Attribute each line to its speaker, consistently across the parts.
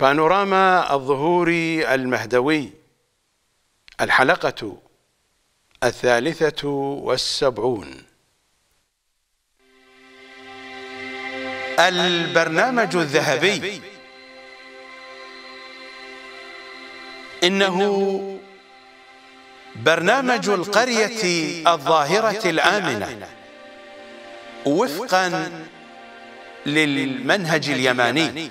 Speaker 1: بانوراما الظهوري المهدوي الحلقة الثالثة والسبعون البرنامج الذهبي إنه برنامج القرية الظاهرة الآمنة وفقا للمنهج اليماني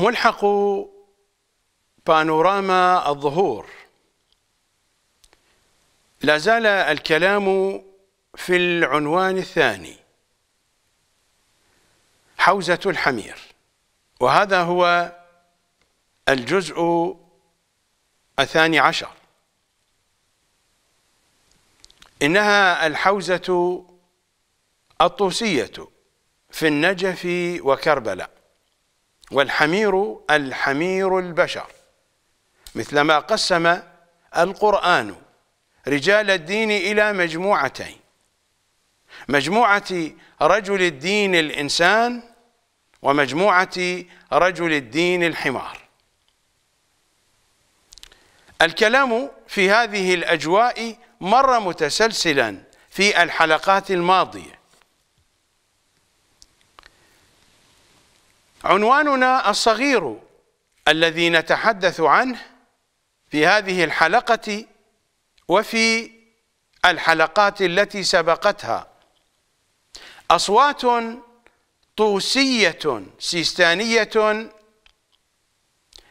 Speaker 1: ملحق بانوراما الظهور لا زال الكلام في العنوان الثاني حوزة الحمير وهذا هو الجزء الثاني عشر إنها الحوزة الطوسية في النجف وكربلاء والحمير الحمير البشر مثلما قسم القرآن رجال الدين إلى مجموعتين مجموعة رجل الدين الإنسان ومجموعة رجل الدين الحمار الكلام في هذه الأجواء مر متسلسلا في الحلقات الماضية عنواننا الصغير الذي نتحدث عنه في هذه الحلقة وفي الحلقات التي سبقتها أصوات طوسية سيستانية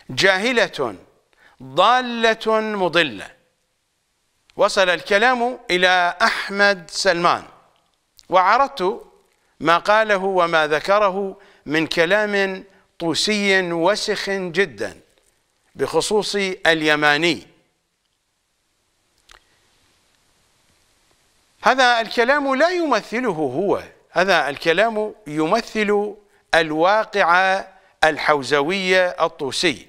Speaker 1: جاهلة ضالة مضلة وصل الكلام إلى أحمد سلمان وعرضت ما قاله وما ذكره من كلام طوسي وسخ جدا بخصوص اليماني هذا الكلام لا يمثله هو هذا الكلام يمثل الواقع الحوزوي الطوسي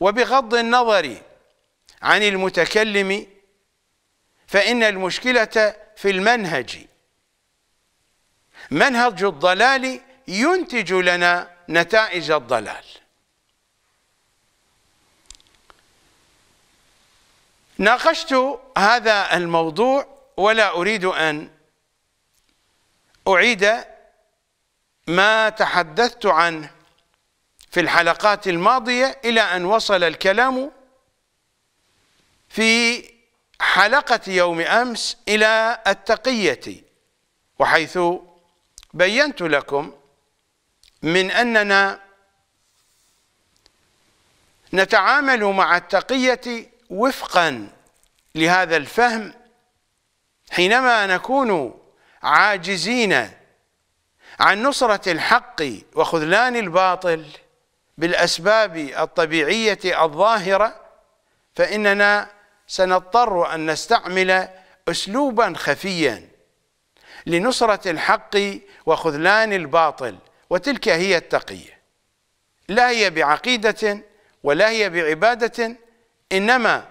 Speaker 1: وبغض النظر عن المتكلم فإن المشكلة في المنهج منهج الضلال ينتج لنا نتائج الضلال ناقشت هذا الموضوع ولا أريد أن أعيد ما تحدثت عنه في الحلقات الماضية إلى أن وصل الكلام في حلقة يوم أمس إلى التقية وحيث بينت لكم من أننا نتعامل مع التقية وفقا لهذا الفهم حينما نكون عاجزين عن نصرة الحق وخذلان الباطل بالأسباب الطبيعية الظاهرة فإننا سنضطر أن نستعمل أسلوبا خفيا لنصرة الحق وخذلان الباطل وتلك هي التقية لا هي بعقيدة ولا هي بعبادة إنما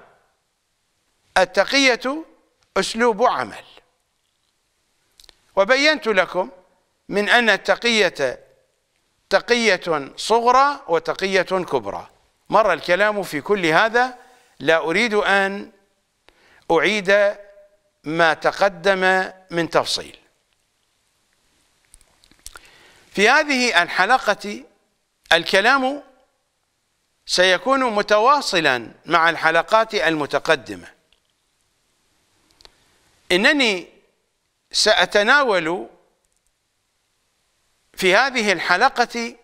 Speaker 1: التقية أسلوب عمل وبينت لكم من أن التقية تقية صغرى وتقية كبرى مر الكلام في كل هذا لا أريد أن أعيد ما تقدم من تفصيل في هذه الحلقة الكلام سيكون متواصلا مع الحلقات المتقدمة إنني سأتناول في هذه الحلقة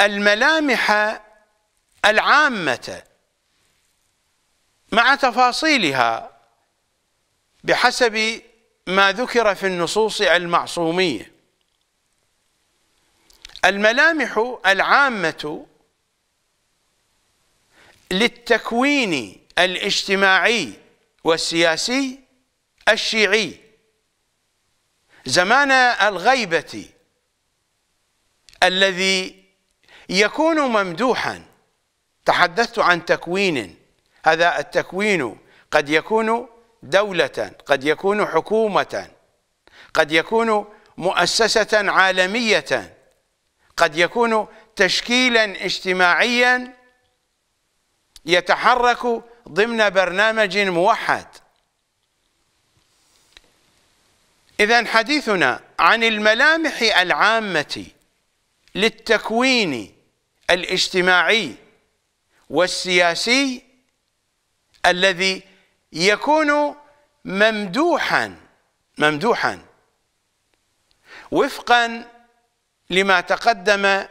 Speaker 1: الملامح العامة مع تفاصيلها بحسب ما ذكر في النصوص عن المعصومية الملامح العامة للتكوين الاجتماعي والسياسي الشيعي زمان الغيبة الذي يكون ممدوحا تحدثت عن تكوين هذا التكوين قد يكون دولة قد يكون حكومة قد يكون مؤسسة عالمية قد يكون تشكيلا اجتماعيا يتحرك ضمن برنامج موحد إذا حديثنا عن الملامح العامة للتكوين الاجتماعي والسياسي الذي يكون ممدوحا ممدوحا وفقا لما تقدم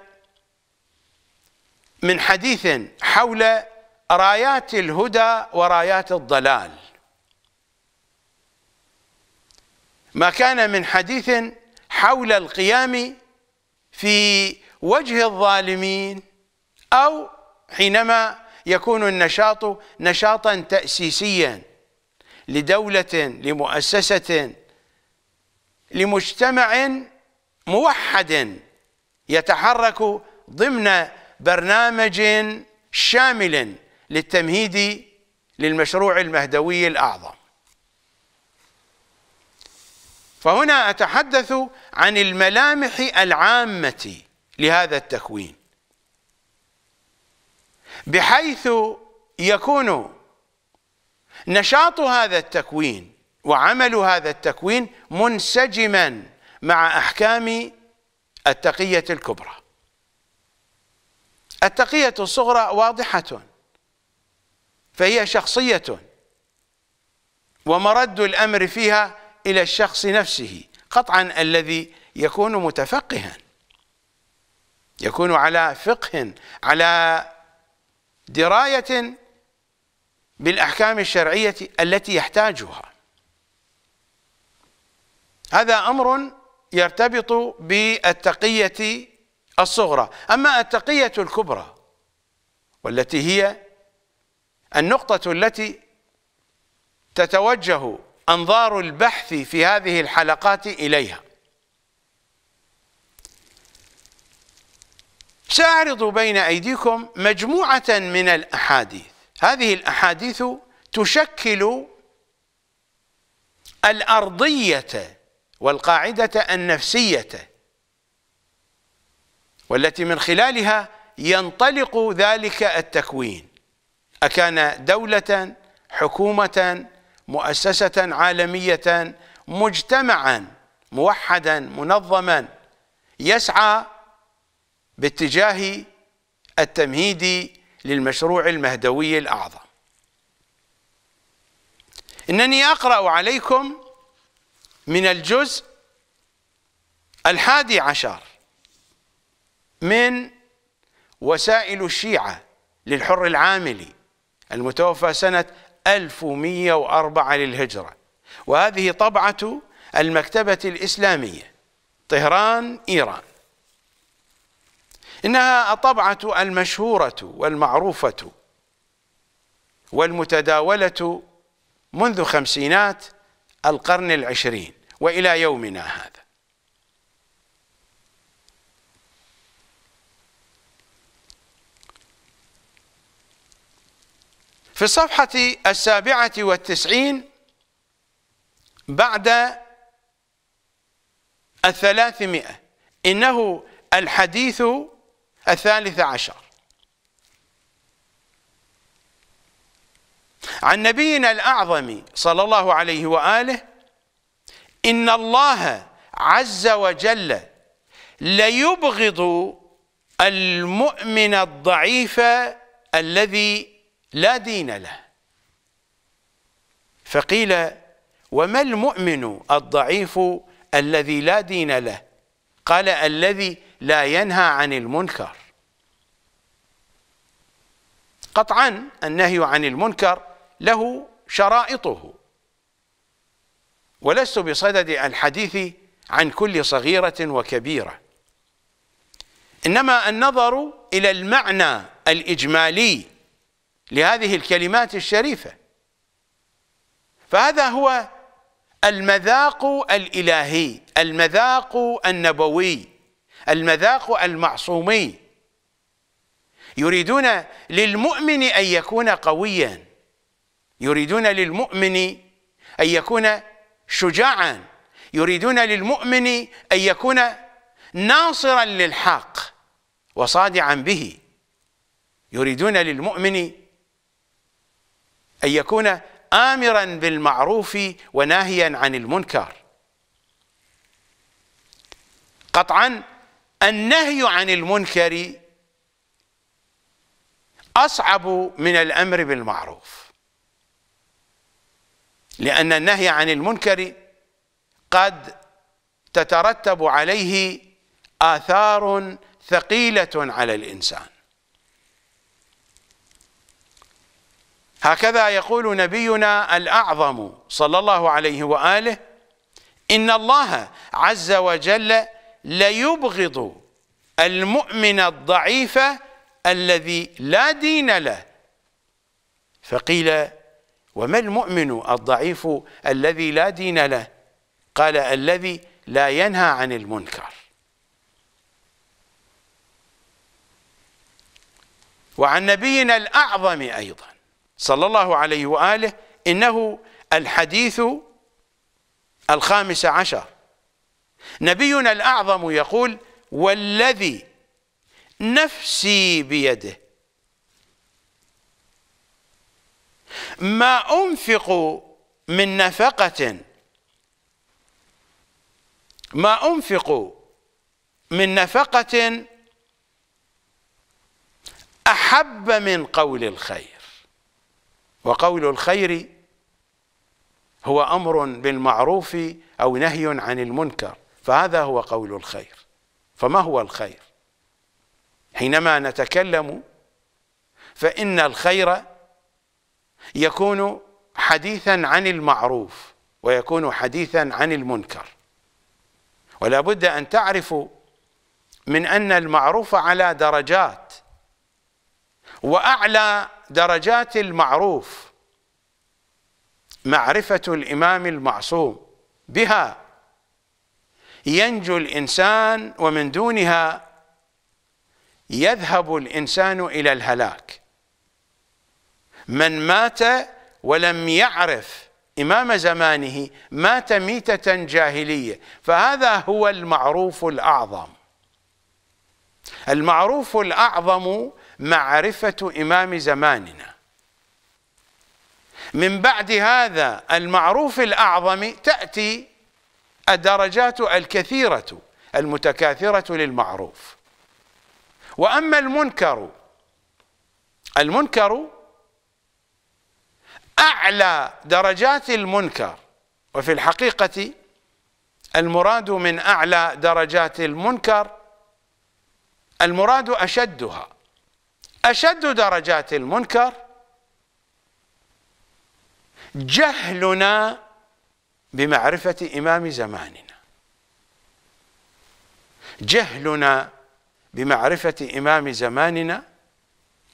Speaker 1: من حديث حول رايات الهدى ورايات الضلال ما كان من حديث حول القيام في وجه الظالمين أو حينما يكون النشاط نشاطا تأسيسيا لدولة لمؤسسة لمجتمع موحد يتحرك ضمن برنامج شامل للتمهيد للمشروع المهدوي الأعظم فهنا أتحدث عن الملامح العامة لهذا التكوين بحيث يكون نشاط هذا التكوين وعمل هذا التكوين منسجما مع احكام التقيه الكبرى التقيه الصغرى واضحه فهي شخصيه ومرد الامر فيها الى الشخص نفسه قطعا الذي يكون متفقها يكون على فقه على دراية بالأحكام الشرعية التي يحتاجها هذا أمر يرتبط بالتقية الصغرى أما التقية الكبرى والتي هي النقطة التي تتوجه أنظار البحث في هذه الحلقات إليها سأعرض بين أيديكم مجموعة من الأحاديث هذه الأحاديث تشكل الأرضية والقاعدة النفسية والتي من خلالها ينطلق ذلك التكوين أكان دولة حكومة مؤسسة عالمية مجتمعا موحدا منظما يسعى باتجاه التمهيد للمشروع المهدوي الأعظم إنني أقرأ عليكم من الجزء الحادي عشر من وسائل الشيعة للحر العاملي المتوفى سنة 1104 للهجرة وهذه طبعة المكتبة الإسلامية طهران إيران إنها الطبعة المشهورة والمعروفة والمتداولة منذ خمسينات القرن العشرين وإلى يومنا هذا في الصفحة السابعة والتسعين بعد الثلاثمائة إنه الحديث الثالث عشر عن نبينا الأعظم صلى الله عليه وآله إن الله عز وجل ليبغض المؤمن الضعيف الذي لا دين له فقيل وما المؤمن الضعيف الذي لا دين له قال الذي لا ينهى عن المنكر قطعا النهي عن المنكر له شرائطه ولست بصدد الحديث عن كل صغيرة وكبيرة إنما النظر إلى المعنى الإجمالي لهذه الكلمات الشريفة فهذا هو المذاق الإلهي المذاق النبوي المذاق المعصومي يريدون للمؤمن أن يكون قويا يريدون للمؤمن أن يكون شجاعا يريدون للمؤمن أن يكون ناصرا للحق وصادعا به يريدون للمؤمن أن يكون آمرا بالمعروف وناهيا عن المنكر قطعا النهي عن المنكر أصعب من الأمر بالمعروف لأن النهي عن المنكر قد تترتب عليه آثار ثقيلة على الإنسان هكذا يقول نبينا الأعظم صلى الله عليه وآله إن الله عز وجل ليبغض المؤمن الضعيف الذي لا دين له فقيل وما المؤمن الضعيف الذي لا دين له قال الذي لا ينهى عن المنكر وعن نبينا الأعظم أيضاً صلى الله عليه وآله إنه الحديث الخامس عشر نبينا الأعظم يقول والذي نفسي بيده ما أنفق من نفقة ما أنفق من نفقة أحب من قول الخير وقول الخير هو امر بالمعروف او نهي عن المنكر فهذا هو قول الخير فما هو الخير حينما نتكلم فان الخير يكون حديثا عن المعروف ويكون حديثا عن المنكر ولا بد ان تعرفوا من ان المعروف على درجات واعلى درجات المعروف معرفه الامام المعصوم بها ينجو الانسان ومن دونها يذهب الانسان الى الهلاك من مات ولم يعرف امام زمانه مات ميته جاهليه فهذا هو المعروف الاعظم المعروف الاعظم معرفة إمام زماننا من بعد هذا المعروف الأعظم تأتي الدرجات الكثيرة المتكاثرة للمعروف وأما المنكر المنكر أعلى درجات المنكر وفي الحقيقة المراد من أعلى درجات المنكر المراد أشدها أشد درجات المنكر جهلنا بمعرفة إمام زماننا جهلنا بمعرفة إمام زماننا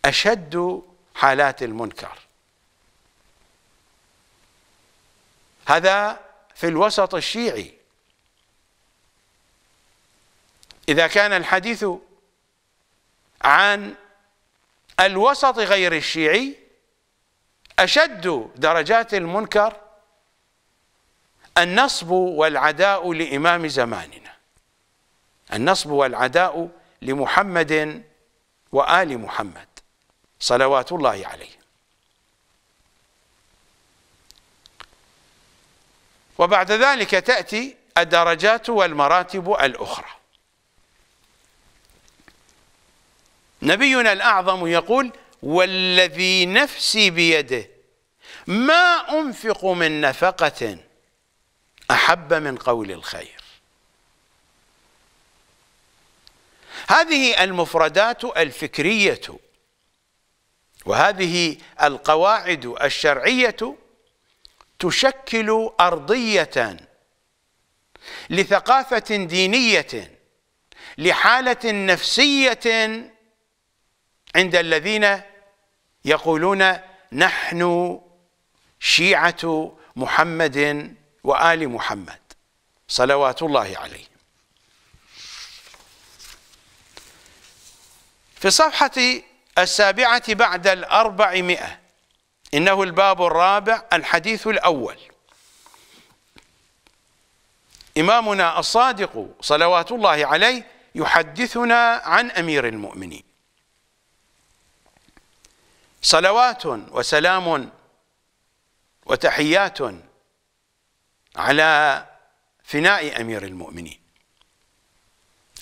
Speaker 1: أشد حالات المنكر هذا في الوسط الشيعي إذا كان الحديث عن الوسط غير الشيعي أشد درجات المنكر النصب والعداء لإمام زماننا النصب والعداء لمحمد وآل محمد صلوات الله عليه وبعد ذلك تأتي الدرجات والمراتب الأخرى نبينا الأعظم يقول والذي نفسي بيده ما أنفق من نفقة أحب من قول الخير هذه المفردات الفكرية وهذه القواعد الشرعية تشكل أرضية لثقافة دينية لحالة نفسية عند الذين يقولون نحن شيعة محمد وآل محمد صلوات الله عليه في الصفحة السابعة بعد الأربعمائة إنه الباب الرابع الحديث الأول إمامنا الصادق صلوات الله عليه يحدثنا عن أمير المؤمنين صلوات وسلام وتحيات على فناء امير المؤمنين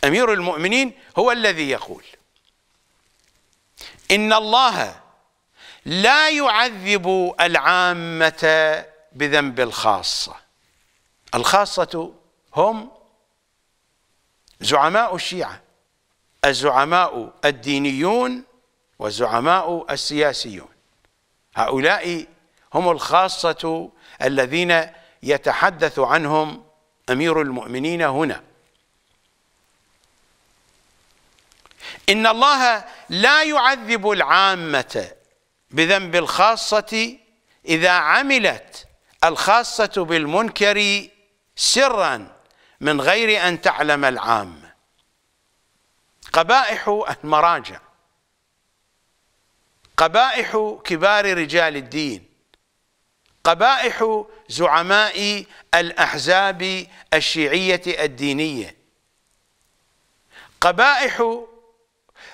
Speaker 1: امير المؤمنين هو الذي يقول ان الله لا يعذب العامه بذنب الخاصه الخاصه هم زعماء الشيعه الزعماء الدينيون والزعماء السياسيون هؤلاء هم الخاصة الذين يتحدث عنهم أمير المؤمنين هنا إن الله لا يعذب العامة بذنب الخاصة إذا عملت الخاصة بالمنكر سرا من غير أن تعلم العامة قبائح المراجع قبائح كبار رجال الدين قبائح زعماء الأحزاب الشيعية الدينية قبائح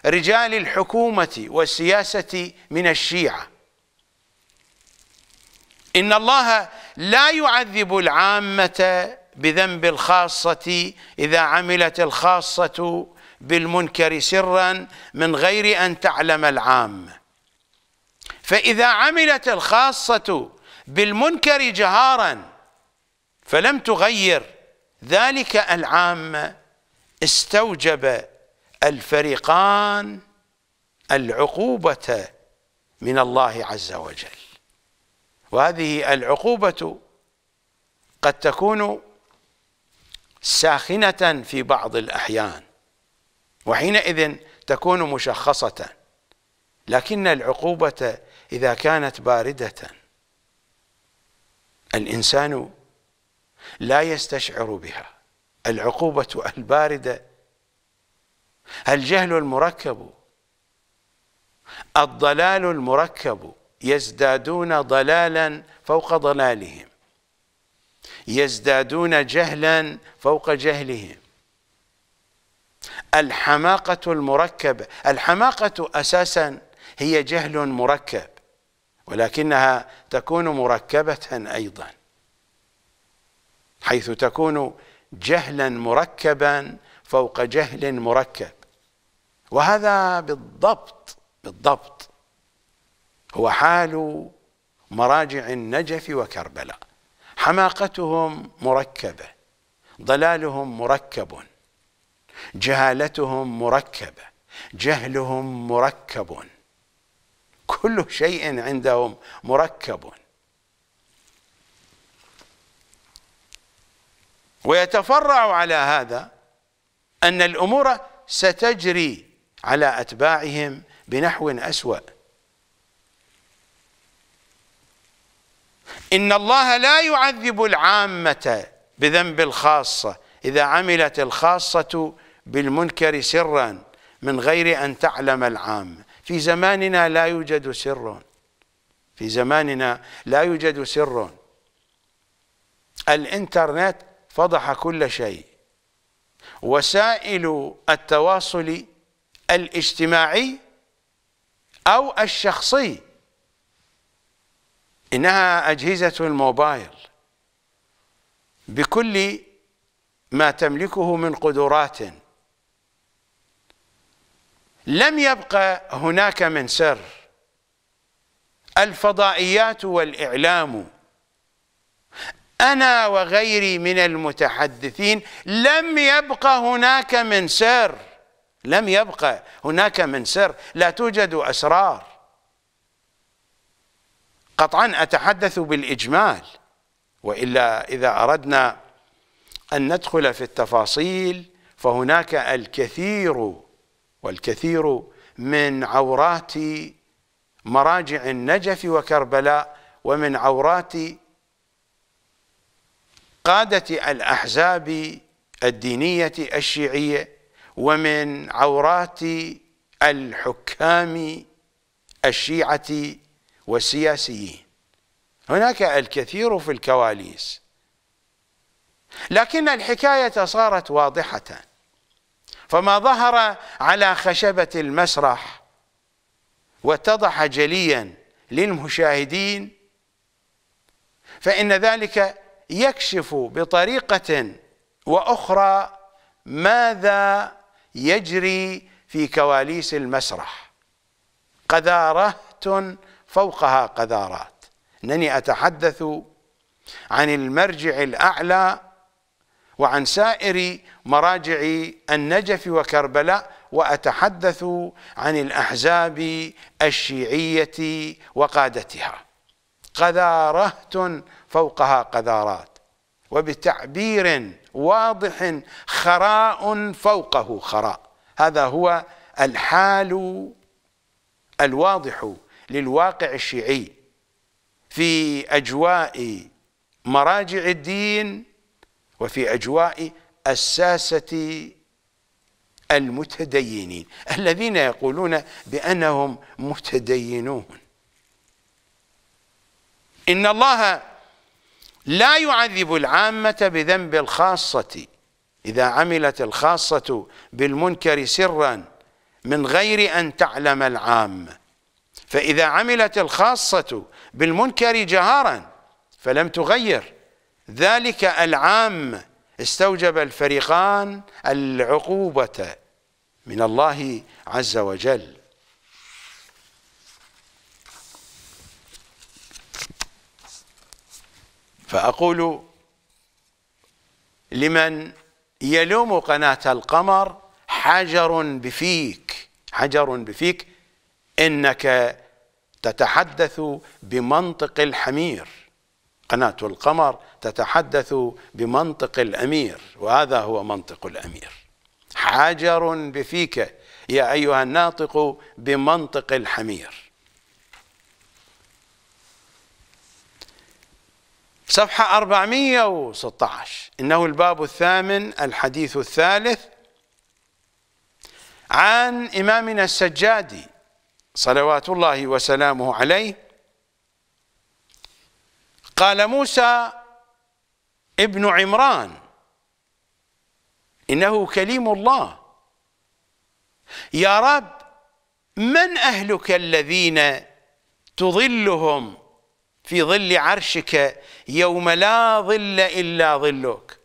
Speaker 1: رجال الحكومة والسياسة من الشيعة إن الله لا يعذب العامة بذنب الخاصة إذا عملت الخاصة بالمنكر سرا من غير أن تعلم العامة فإذا عملت الخاصة بالمنكر جهارا فلم تغير ذلك العام استوجب الفريقان العقوبة من الله عز وجل وهذه العقوبة قد تكون ساخنة في بعض الأحيان وحينئذ تكون مشخصة لكن العقوبة إذا كانت باردة الإنسان لا يستشعر بها العقوبة الباردة الجهل المركب الضلال المركب يزدادون ضلالا فوق ضلالهم يزدادون جهلا فوق جهلهم الحماقة المركبة الحماقة أساسا هي جهل مركب ولكنها تكون مركبة أيضا حيث تكون جهلا مركبا فوق جهل مركب وهذا بالضبط بالضبط هو حال مراجع النجف وكربلاء حماقتهم مركبة ضلالهم مركب جهالتهم مركبة جهلهم مركب كل شيء عندهم مركب ويتفرع على هذا أن الأمور ستجري على أتباعهم بنحو أسوأ إن الله لا يعذب العامة بذنب الخاصة إذا عملت الخاصة بالمنكر سرا من غير أن تعلم العامة في زماننا لا يوجد سر في زماننا لا يوجد سر الانترنت فضح كل شيء وسائل التواصل الاجتماعي أو الشخصي إنها أجهزة الموبايل بكل ما تملكه من قدرات لم يبقى هناك من سر الفضائيات والإعلام أنا وغيري من المتحدثين لم يبقى هناك من سر لم يبقى هناك من سر لا توجد أسرار قطعا أتحدث بالإجمال وإلا إذا أردنا أن ندخل في التفاصيل فهناك الكثير والكثير من عورات مراجع النجف وكربلاء ومن عورات قادة الأحزاب الدينية الشيعية ومن عورات الحكام الشيعة والسياسيين هناك الكثير في الكواليس لكن الحكاية صارت واضحة فما ظهر على خشبة المسرح واتضح جليا للمشاهدين فإن ذلك يكشف بطريقة وأخرى ماذا يجري في كواليس المسرح قذارة فوقها قذارات انني اتحدث عن المرجع الاعلى وعن سائر مراجع النجف وكربلاء وأتحدث عن الأحزاب الشيعية وقادتها قذارة فوقها قذارات وبتعبير واضح خراء فوقه خراء هذا هو الحال الواضح للواقع الشيعي في أجواء مراجع الدين وفي أجواء الساسة المتدينين الذين يقولون بأنهم متدينون إن الله لا يعذب العامة بذنب الخاصة إذا عملت الخاصة بالمنكر سرا من غير أن تعلم العامة فإذا عملت الخاصة بالمنكر جهارا فلم تغير ذلك العام استوجب الفريقان العقوبة من الله عز وجل فأقول لمن يلوم قناة القمر حجر بفيك حجر بفيك إنك تتحدث بمنطق الحمير قناة القمر تتحدث بمنطق الأمير وهذا هو منطق الأمير حجر بفيك يا أيها الناطق بمنطق الحمير صفحة 416 إنه الباب الثامن الحديث الثالث عن إمامنا السجادي صلوات الله وسلامه عليه قال موسى ابن عمران إنه كليم الله يا رب من أهلك الذين تظلهم في ظل عرشك يوم لا ظل إلا ظلك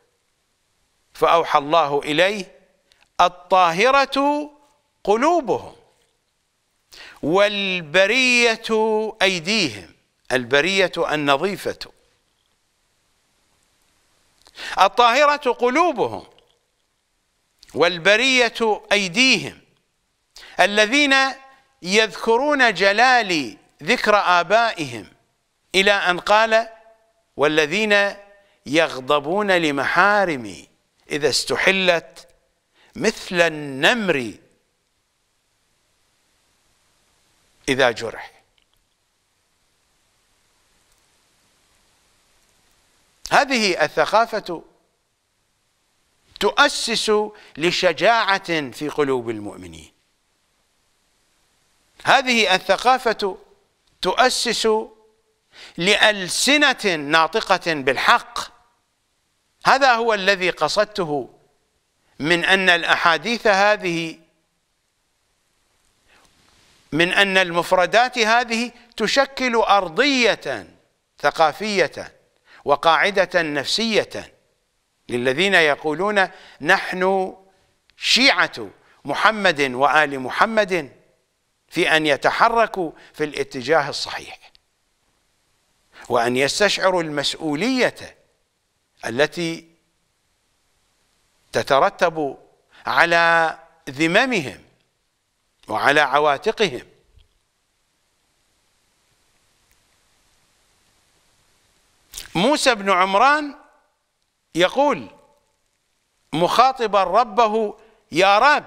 Speaker 1: فأوحى الله إليه الطاهرة قلوبهم والبرية أيديهم البرية النظيفة الطاهرة قلوبهم والبرية أيديهم الذين يذكرون جلالي ذكر آبائهم إلى أن قال والذين يغضبون لمحارمي إذا استحلت مثل النمر إذا جرح هذه الثقافة تؤسس لشجاعة في قلوب المؤمنين هذه الثقافة تؤسس لألسنة ناطقة بالحق هذا هو الذي قصدته من أن الأحاديث هذه من أن المفردات هذه تشكل أرضية ثقافية وقاعدة نفسية للذين يقولون نحن شيعة محمد وآل محمد في أن يتحركوا في الاتجاه الصحيح وأن يستشعروا المسؤولية التي تترتب على ذممهم وعلى عواتقهم موسى بن عمران يقول مخاطبا ربه يا رب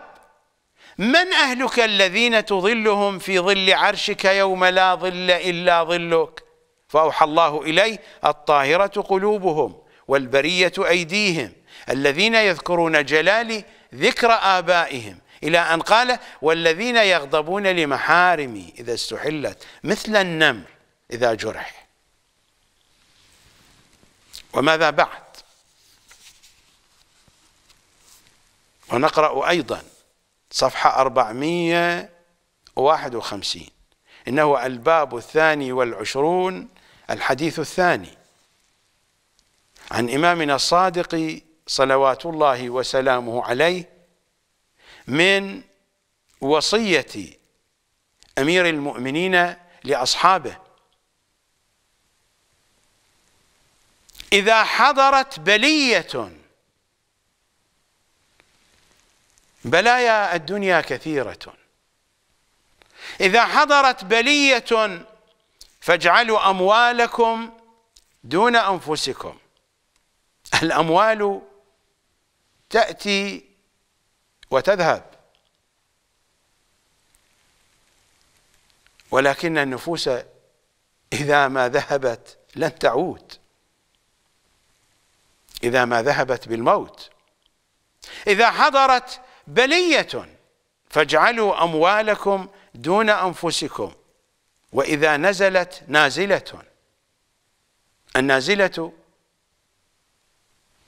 Speaker 1: من أهلك الذين تظلهم في ظل عرشك يوم لا ظل إلا ظلك فأوحى الله إليه الطاهرة قلوبهم والبرية أيديهم الذين يذكرون جلالي ذكر آبائهم إلى أن قال والذين يغضبون لمحارمي إذا استحلت مثل النمر إذا جرح وماذا بعد ونقرأ أيضا صفحة 451 إنه الباب الثاني والعشرون الحديث الثاني عن إمامنا الصادق صلوات الله وسلامه عليه من وصية أمير المؤمنين لأصحابه إذا حضرت بلية بلايا الدنيا كثيرة إذا حضرت بلية فاجعلوا أموالكم دون أنفسكم الأموال تأتي وتذهب ولكن النفوس إذا ما ذهبت لن تعود إذا ما ذهبت بالموت إذا حضرت بلية فاجعلوا أموالكم دون أنفسكم وإذا نزلت نازلة النازلة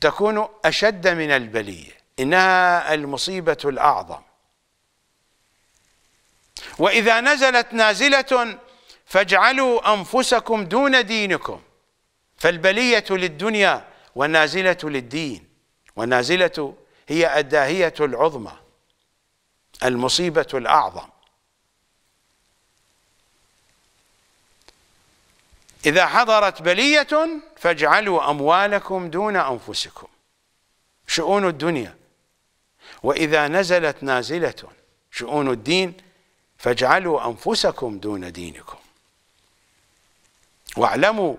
Speaker 1: تكون أشد من البلية إنها المصيبة الأعظم وإذا نزلت نازلة فاجعلوا أنفسكم دون دينكم فالبلية للدنيا والنازلة للدين والنازلة هي الداهية العظمى المصيبة الأعظم إذا حضرت بلية فاجعلوا أموالكم دون أنفسكم شؤون الدنيا وإذا نزلت نازلة شؤون الدين فاجعلوا أنفسكم دون دينكم واعلموا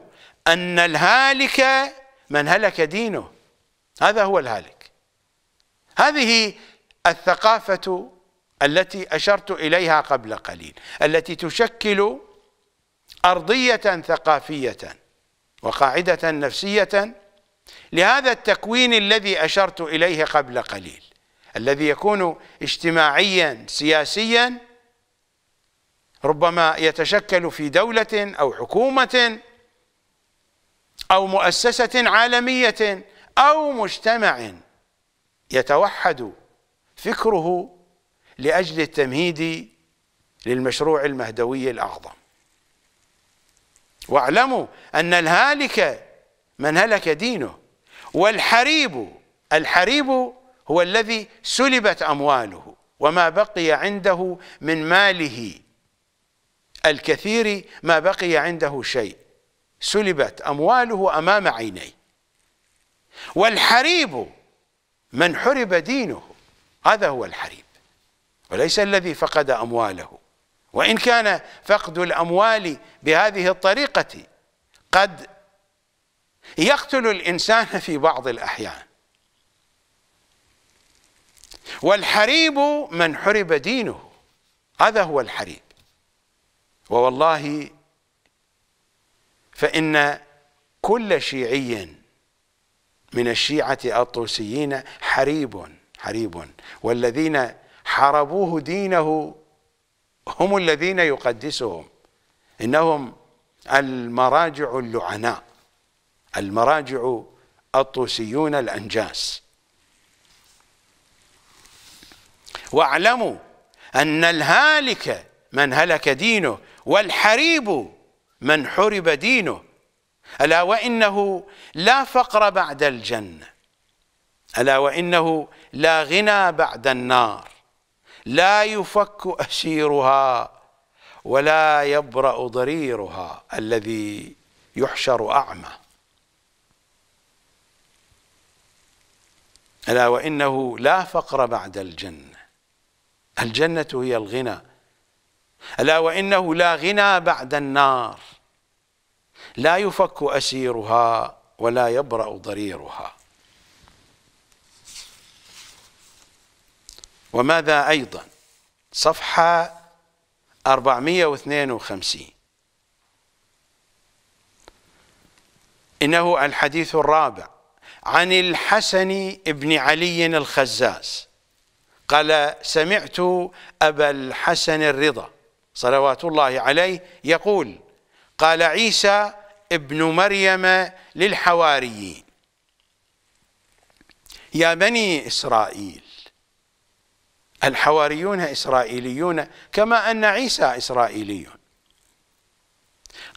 Speaker 1: أن الهالك من هلك دينه هذا هو الهالك هذه الثقافة التي أشرت إليها قبل قليل التي تشكل أرضية ثقافية وقاعدة نفسية لهذا التكوين الذي أشرت إليه قبل قليل الذي يكون اجتماعيا سياسيا ربما يتشكل في دولة أو حكومة أو مؤسسة عالمية أو مجتمع يتوحد فكره لأجل التمهيد للمشروع المهدوي الأعظم واعلموا أن الهالك من هلك دينه والحريب الحريب هو الذي سلبت أمواله وما بقي عنده من ماله الكثير ما بقي عنده شيء سلبت أمواله أمام عينيه والحريب من حرب دينه هذا هو الحريب وليس الذي فقد أمواله وإن كان فقد الأموال بهذه الطريقة قد يقتل الإنسان في بعض الأحيان والحريب من حرب دينه هذا هو الحريب ووالله فإن كل شيعي من الشيعة الطوسيين حريب حريب والذين حاربوه دينه هم الذين يقدسهم إنهم المراجع اللعناء المراجع الطوسيون الأنجاس واعلموا أن الهالك من هلك دينه والحريب من حرب دينه ألا وإنه لا فقر بعد الجنة ألا وإنه لا غنى بعد النار لا يفك أسيرها ولا يبرأ ضريرها الذي يحشر أعمى ألا وإنه لا فقر بعد الجنة الجنة هي الغنى ألا وإنه لا غنى بعد النار لا يفك أسيرها ولا يبرأ ضريرها وماذا أيضا صفحة 452 إنه الحديث الرابع عن الحسن بن علي الخزاز قال سمعت أبا الحسن الرضا صلوات الله عليه يقول قال عيسى ابن مريم للحواريين يا بني إسرائيل الحواريون إسرائيليون كما أن عيسى إسرائيلي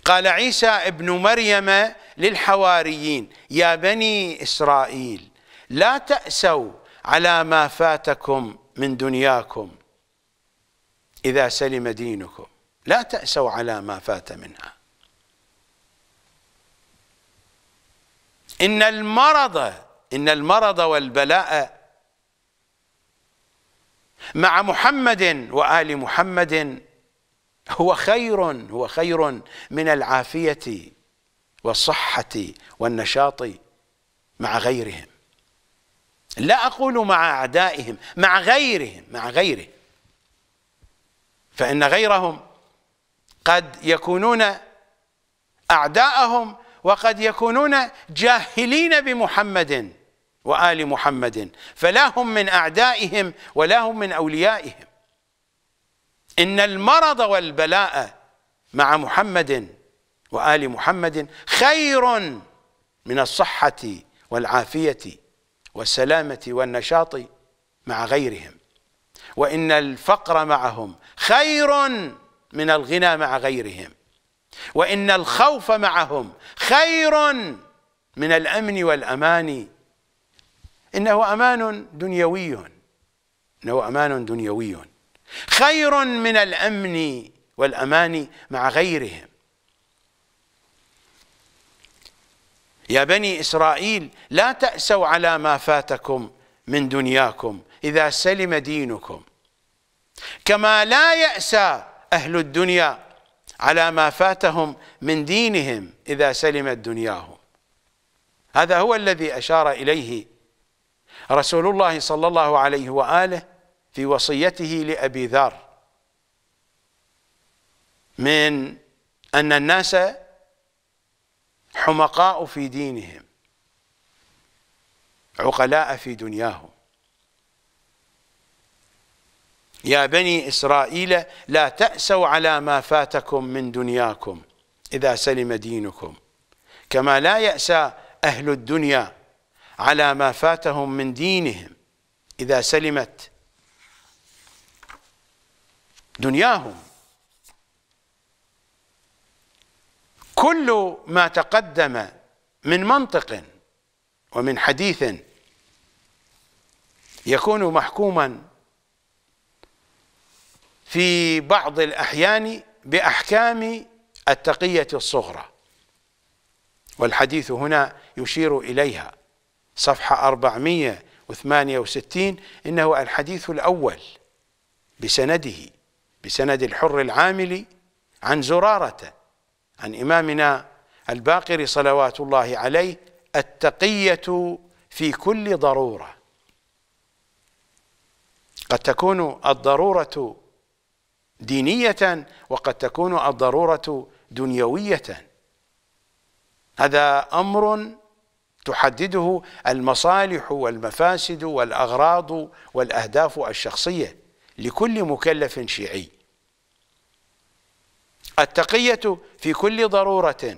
Speaker 1: قال عيسى ابن مريم للحواريين يا بني إسرائيل لا تأسوا على ما فاتكم من دنياكم إذا سلم دينكم لا تأسوا على ما فات منها إن المرض إن المرض والبلاء مع محمد وآل محمد هو خير هو خير من العافية والصحة والنشاط مع غيرهم لا أقول مع أعدائهم مع غيرهم مع غيرهم فإن غيرهم قد يكونون أعداءهم وقد يكونون جاهلين بمحمد وآل محمد فلا هم من أعدائهم ولا هم من أوليائهم إن المرض والبلاء مع محمد وآل محمد خير من الصحة والعافية والسلامة والنشاط مع غيرهم وإن الفقر معهم خير من الغنى مع غيرهم وإن الخوف معهم خير من الأمن والأمان إنه أمان دنيوي إنه أمان دنيوي خير من الأمن والأمان مع غيرهم يا بني إسرائيل لا تأسوا على ما فاتكم من دنياكم إذا سلم دينكم كما لا يأسى أهل الدنيا على ما فاتهم من دينهم إذا سلمت دنياهم هذا هو الذي أشار إليه رسول الله صلى الله عليه وآله في وصيته لأبي ذر من أن الناس حمقاء في دينهم عقلاء في دنياهم يا بني إسرائيل لا تأسوا على ما فاتكم من دنياكم إذا سلم دينكم كما لا يأسى أهل الدنيا على ما فاتهم من دينهم إذا سلمت دنياهم كل ما تقدم من منطق ومن حديث يكون محكوما في بعض الأحيان بأحكام التقية الصغرى والحديث هنا يشير إليها صفحة 468 إنه الحديث الأول بسنده بسند الحر العامل عن زرارة عن إمامنا الباقر صلوات الله عليه التقية في كل ضرورة قد تكون الضرورة دينية وقد تكون الضرورة دنيوية هذا أمر تحدده المصالح والمفاسد والأغراض والأهداف الشخصية لكل مكلف شيعي التقية في كل ضرورة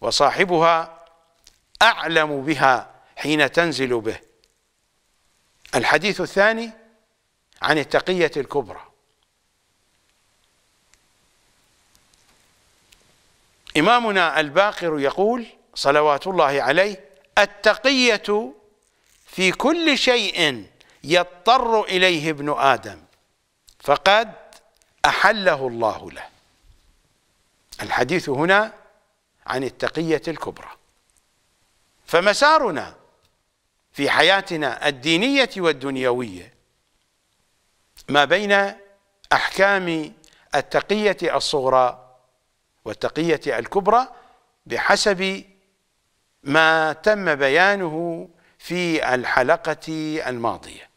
Speaker 1: وصاحبها أعلم بها حين تنزل به الحديث الثاني عن التقية الكبرى إمامنا الباقر يقول صلوات الله عليه التقية في كل شيء يضطر إليه ابن آدم فقد أحله الله له الحديث هنا عن التقية الكبرى فمسارنا في حياتنا الدينية والدنيوية ما بين أحكام التقية الصغرى والتقية الكبرى بحسب ما تم بيانه في الحلقة الماضية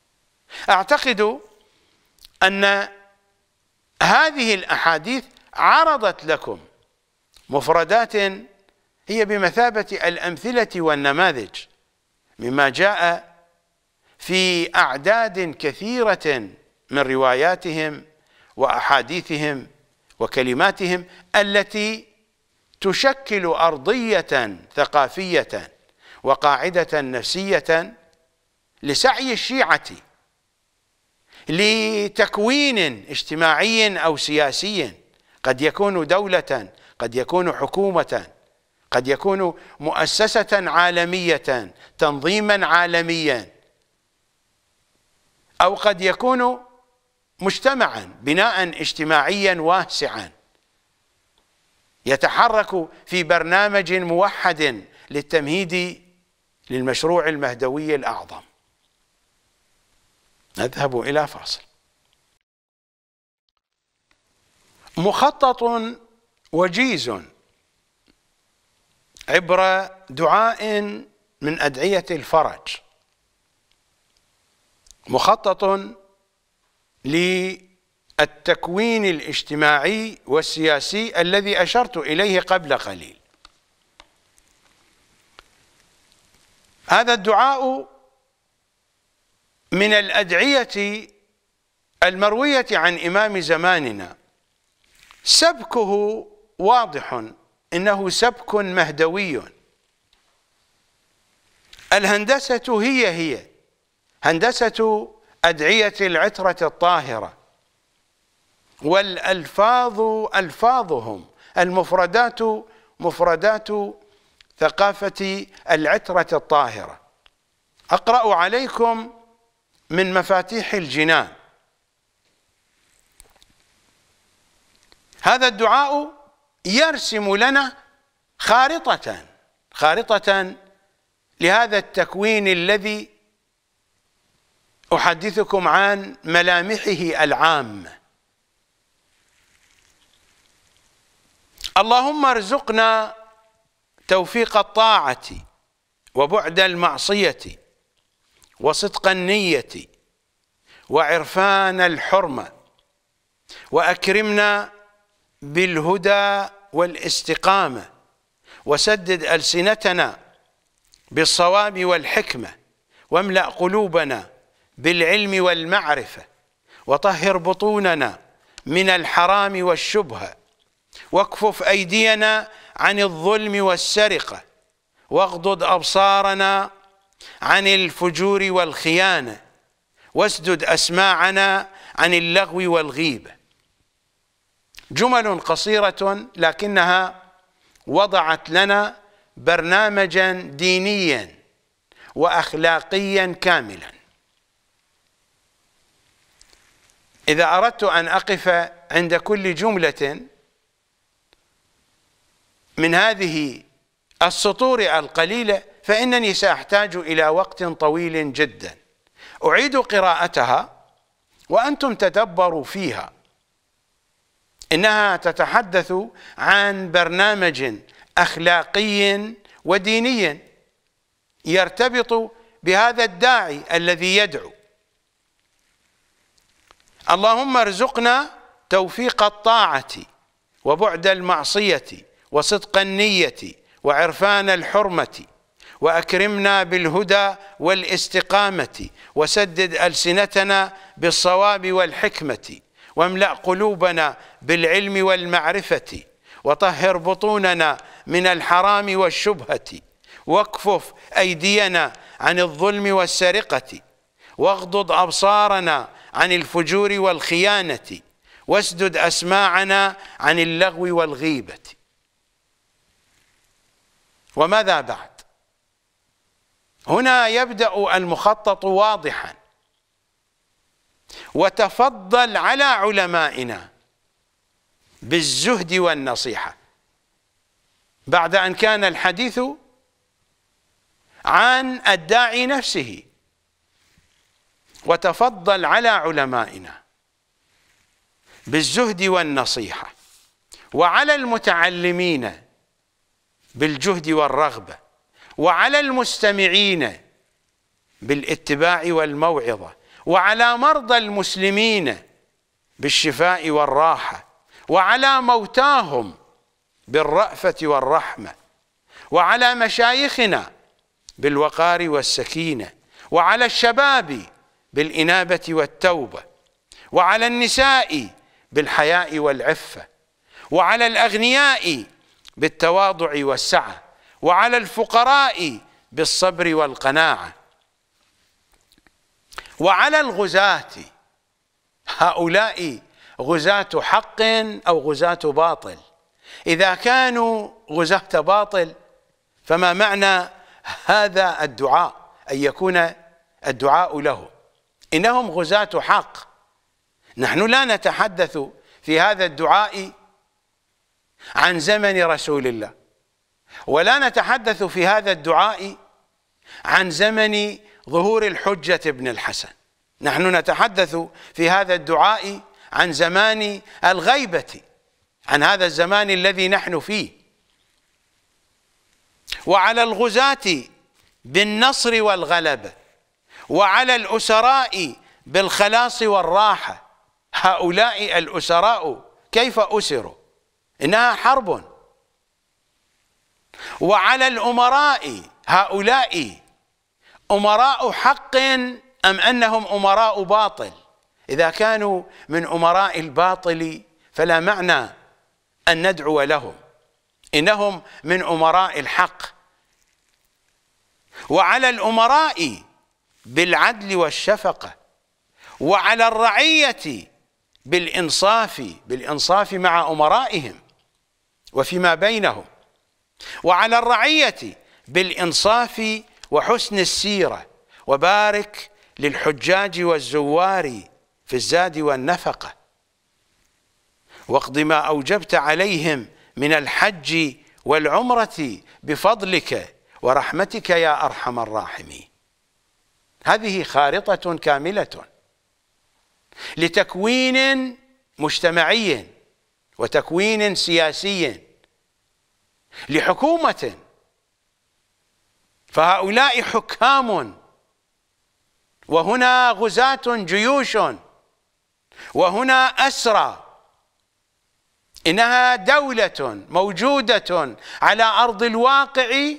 Speaker 1: أعتقد أن هذه الأحاديث عرضت لكم مفردات هي بمثابة الأمثلة والنماذج مما جاء في أعداد كثيرة من رواياتهم وأحاديثهم وكلماتهم التي تشكل أرضية ثقافية وقاعدة نفسية لسعي الشيعة لتكوين اجتماعي أو سياسي قد يكون دولة قد يكون حكومة قد يكون مؤسسة عالمية تنظيما عالميا أو قد يكون مجتمعا بناء اجتماعيا واسعا يتحرك في برنامج موحد للتمهيد للمشروع المهدوي الأعظم نذهب إلى فاصل مخطط وجيز عبر دعاء من أدعية الفرج مخطط للتكوين الاجتماعي والسياسي الذي أشرت إليه قبل قليل هذا الدعاء من الأدعية المروية عن إمام زماننا سبكه واضح إنه سبك مهدوي الهندسة هي هي هندسة أدعية العترة الطاهرة والألفاظ ألفاظهم المفردات مفردات ثقافة العترة الطاهرة أقرأ عليكم من مفاتيح الجنان هذا الدعاء يرسم لنا خارطة خارطة لهذا التكوين الذي أحدثكم عن ملامحه العامة اللهم ارزقنا توفيق الطاعة وبعد المعصية وصدق النية وعرفان الحرمة وأكرمنا بالهدى والاستقامة وسدد ألسنتنا بالصواب والحكمة واملأ قلوبنا بالعلم والمعرفة وطهر بطوننا من الحرام والشبهة واكفف أيدينا عن الظلم والسرقة واغضض أبصارنا عن الفجور والخيانة واسدد أسماعنا عن اللغو والغيبة جمل قصيرة لكنها وضعت لنا برنامجا دينيا وأخلاقيا كاملا إذا أردت أن أقف عند كل جملة من هذه السطور القليلة فإنني سأحتاج إلى وقت طويل جدا أعيد قراءتها وأنتم تدبروا فيها إنها تتحدث عن برنامج أخلاقي وديني يرتبط بهذا الداعي الذي يدعو اللهم ارزقنا توفيق الطاعة وبعد المعصية وصدق النية وعرفان الحرمة وأكرمنا بالهدى والاستقامة وسدد ألسنتنا بالصواب والحكمة واملأ قلوبنا بالعلم والمعرفة وطهر بطوننا من الحرام والشبهة واكفف أيدينا عن الظلم والسرقة واغضض أبصارنا عن الفجور والخيانة واسدد أسماعنا عن اللغو والغيبة وماذا بعد هنا يبدأ المخطط واضحا وتفضل على علمائنا بالزهد والنصيحة بعد أن كان الحديث عن الداعي نفسه وتفضل على علمائنا بالزهد والنصيحة وعلى المتعلمين بالجهد والرغبة وعلى المستمعين بالاتباع والموعظة وعلى مرضى المسلمين بالشفاء والراحة وعلى موتاهم بالرأفة والرحمة وعلى مشايخنا بالوقار والسكينة وعلى الشباب بالإنابة والتوبة وعلى النساء بالحياء والعفة وعلى الأغنياء بالتواضع والسعة وعلى الفقراء بالصبر والقناعة وعلى الغزاة هؤلاء غزاة حق أو غزاة باطل إذا كانوا غزاة باطل فما معنى هذا الدعاء أن يكون الدعاء له إنهم غزاة حق نحن لا نتحدث في هذا الدعاء عن زمن رسول الله ولا نتحدث في هذا الدعاء عن زمن ظهور الحجة ابن الحسن نحن نتحدث في هذا الدعاء عن زمان الغيبة عن هذا الزمان الذي نحن فيه وعلى الغزاة بالنصر والغلبة وعلى الأسراء بالخلاص والراحة هؤلاء الأسراء كيف أسروا إنها حرب وعلى الأمراء هؤلاء أمراء حق أم أنهم أمراء باطل إذا كانوا من أمراء الباطل فلا معنى أن ندعو لهم إنهم من أمراء الحق وعلى الأمراء بالعدل والشفقة وعلى الرعية بالإنصاف بالإنصاف مع أمرائهم وفيما بينهم وعلى الرعية بالإنصاف وحسن السيرة وبارك للحجاج والزوار في الزاد والنفقة واقض ما أوجبت عليهم من الحج والعمرة بفضلك ورحمتك يا أرحم الراحمين هذه خارطة كاملة لتكوين مجتمعي وتكوين سياسي لحكومة فهؤلاء حكام وهنا غزاة جيوش وهنا أسرى إنها دولة موجودة على أرض الواقع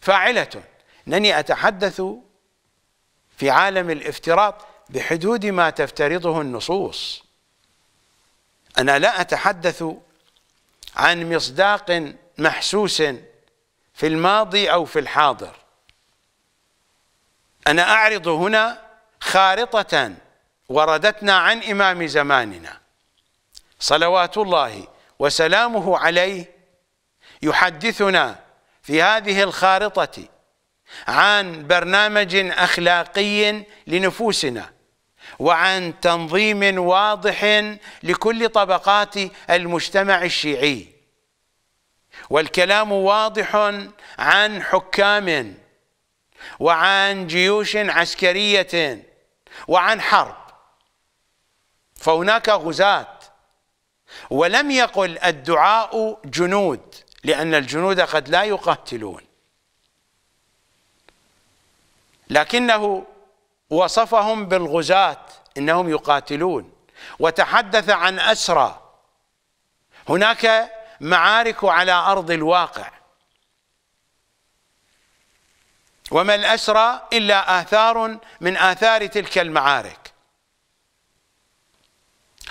Speaker 1: فاعلة أنني أتحدث في عالم الافتراض بحدود ما تفترضه النصوص أنا لا أتحدث عن مصداق محسوس في الماضي أو في الحاضر أنا أعرض هنا خارطة وردتنا عن إمام زماننا صلوات الله وسلامه عليه يحدثنا في هذه الخارطة عن برنامج اخلاقي لنفوسنا وعن تنظيم واضح لكل طبقات المجتمع الشيعي والكلام واضح عن حكام وعن جيوش عسكريه وعن حرب فهناك غزاة ولم يقل الدعاء جنود لأن الجنود قد لا يقاتلون لكنه وصفهم بالغزاة انهم يقاتلون وتحدث عن اسرى هناك معارك على ارض الواقع وما الاسرى الا اثار من اثار تلك المعارك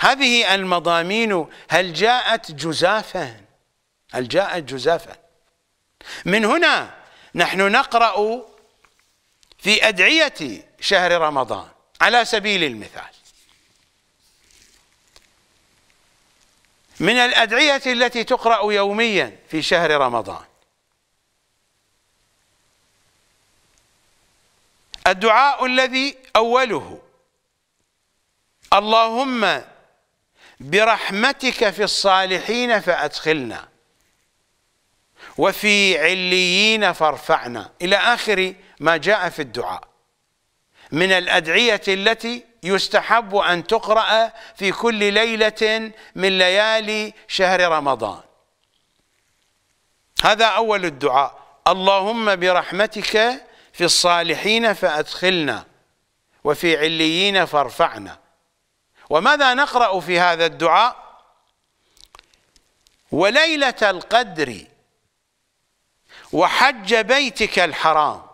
Speaker 1: هذه المضامين هل جاءت جزافا هل جاءت جزافا من هنا نحن نقرأ في أدعية شهر رمضان على سبيل المثال من الأدعية التي تقرأ يوميا في شهر رمضان الدعاء الذي أوله اللهم برحمتك في الصالحين فأدخلنا وفي عليين فارفعنا إلى آخر ما جاء في الدعاء من الأدعية التي يستحب أن تقرأ في كل ليلة من ليالي شهر رمضان هذا أول الدعاء اللهم برحمتك في الصالحين فأدخلنا وفي عليين فارفعنا وماذا نقرأ في هذا الدعاء وليلة القدر وحج بيتك الحرام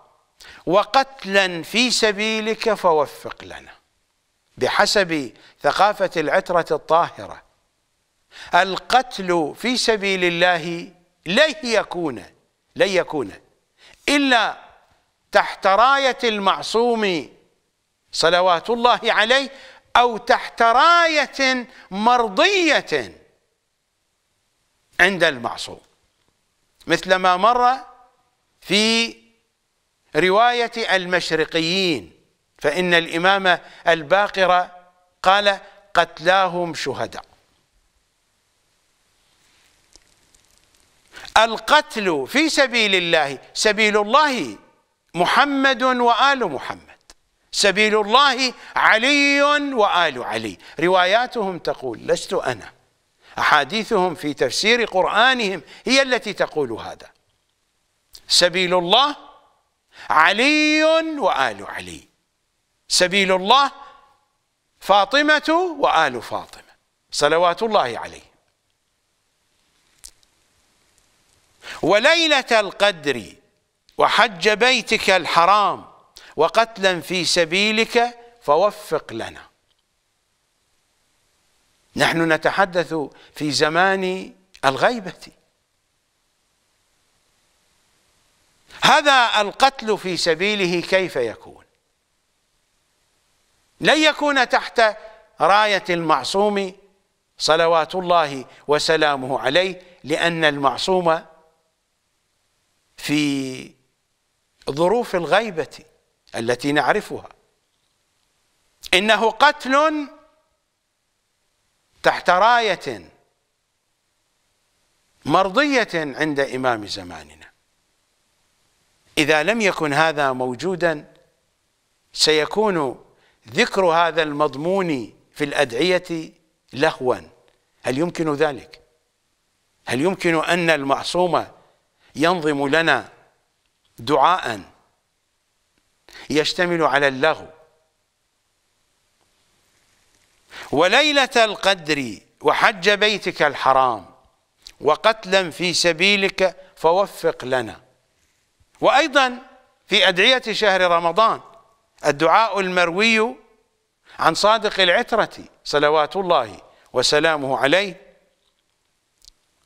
Speaker 1: وقتلا في سبيلك فوفق لنا بحسب ثقافة العترة الطاهرة القتل في سبيل الله لن يكون لن يكون إلا تحت راية المعصوم صلوات الله عليه أو تحت راية مرضية عند المعصوم مثل ما مر في رواية المشرقيين فإن الإمام الباقر قال قتلاهم شهداء القتل في سبيل الله سبيل الله محمد وآل محمد سبيل الله علي وآل علي رواياتهم تقول لست أنا أحاديثهم في تفسير قرآنهم هي التي تقول هذا سبيل الله علي وآل علي سبيل الله فاطمة وآل فاطمة صلوات الله عليه وليلة القدر وحج بيتك الحرام وقتلا في سبيلك فوفق لنا نحن نتحدث في زمان الغيبة هذا القتل في سبيله كيف يكون لن يكون تحت راية المعصوم صلوات الله وسلامه عليه لأن المعصوم في ظروف الغيبة التي نعرفها إنه قتل تحت راية مرضية عند إمام زماننا إذا لم يكن هذا موجودا سيكون ذكر هذا المضمون في الأدعية لهوا هل يمكن ذلك؟ هل يمكن أن المعصوم ينظم لنا دعاء يشتمل على اللغو وليلة القدر وحج بيتك الحرام وقتلا في سبيلك فوفق لنا وأيضا في أدعية شهر رمضان الدعاء المروي عن صادق العترة صلوات الله وسلامه عليه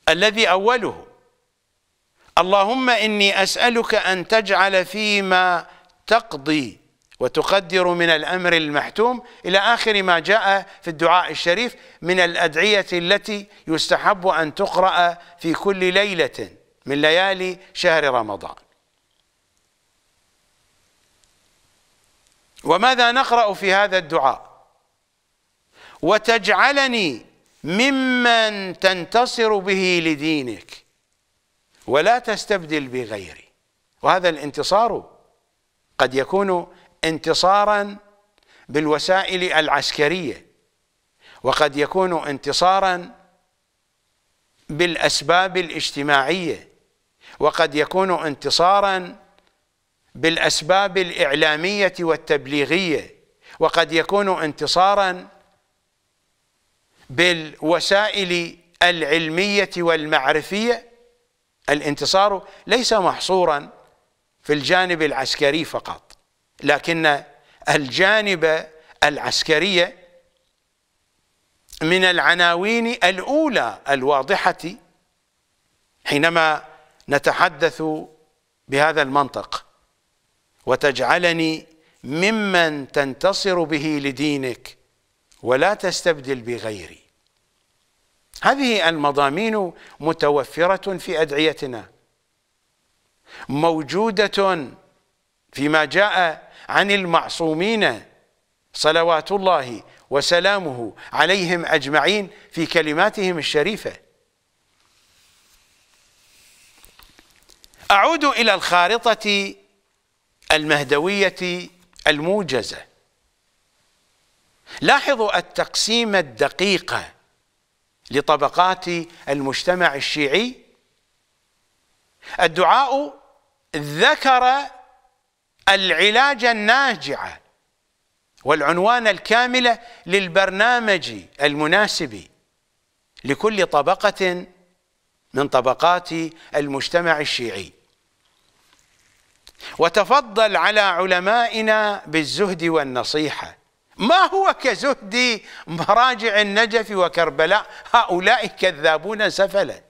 Speaker 1: الذي أوله اللهم إني أسألك أن تجعل فيما تقضي وتقدر من الأمر المحتوم إلى آخر ما جاء في الدعاء الشريف من الأدعية التي يستحب أن تقرأ في كل ليلة من ليالي شهر رمضان وماذا نقرأ في هذا الدعاء وتجعلني ممن تنتصر به لدينك ولا تستبدل بغيري وهذا الانتصار قد يكون انتصارا بالوسائل العسكرية وقد يكون انتصارا بالأسباب الاجتماعية وقد يكون انتصارا بالأسباب الإعلامية والتبليغية وقد يكون انتصارا بالوسائل العلمية والمعرفية الانتصار ليس محصورا في الجانب العسكري فقط لكن الجانب العسكرية من العناوين الأولى الواضحة حينما نتحدث بهذا المنطق وتجعلني ممن تنتصر به لدينك ولا تستبدل بغيري هذه المضامين متوفرة في أدعيتنا موجودة فيما جاء عن المعصومين صلوات الله وسلامه عليهم أجمعين في كلماتهم الشريفة أعود إلى الخارطة المهدوية الموجزة لاحظوا التقسيم الدقيق لطبقات المجتمع الشيعي الدعاء ذكر العلاج الناجع والعنوان الكامل للبرنامج المناسب لكل طبقة من طبقات المجتمع الشيعي وتفضل على علمائنا بالزهد والنصيحة ما هو كزهد مراجع النجف وكربلاء هؤلاء كذابون سفلا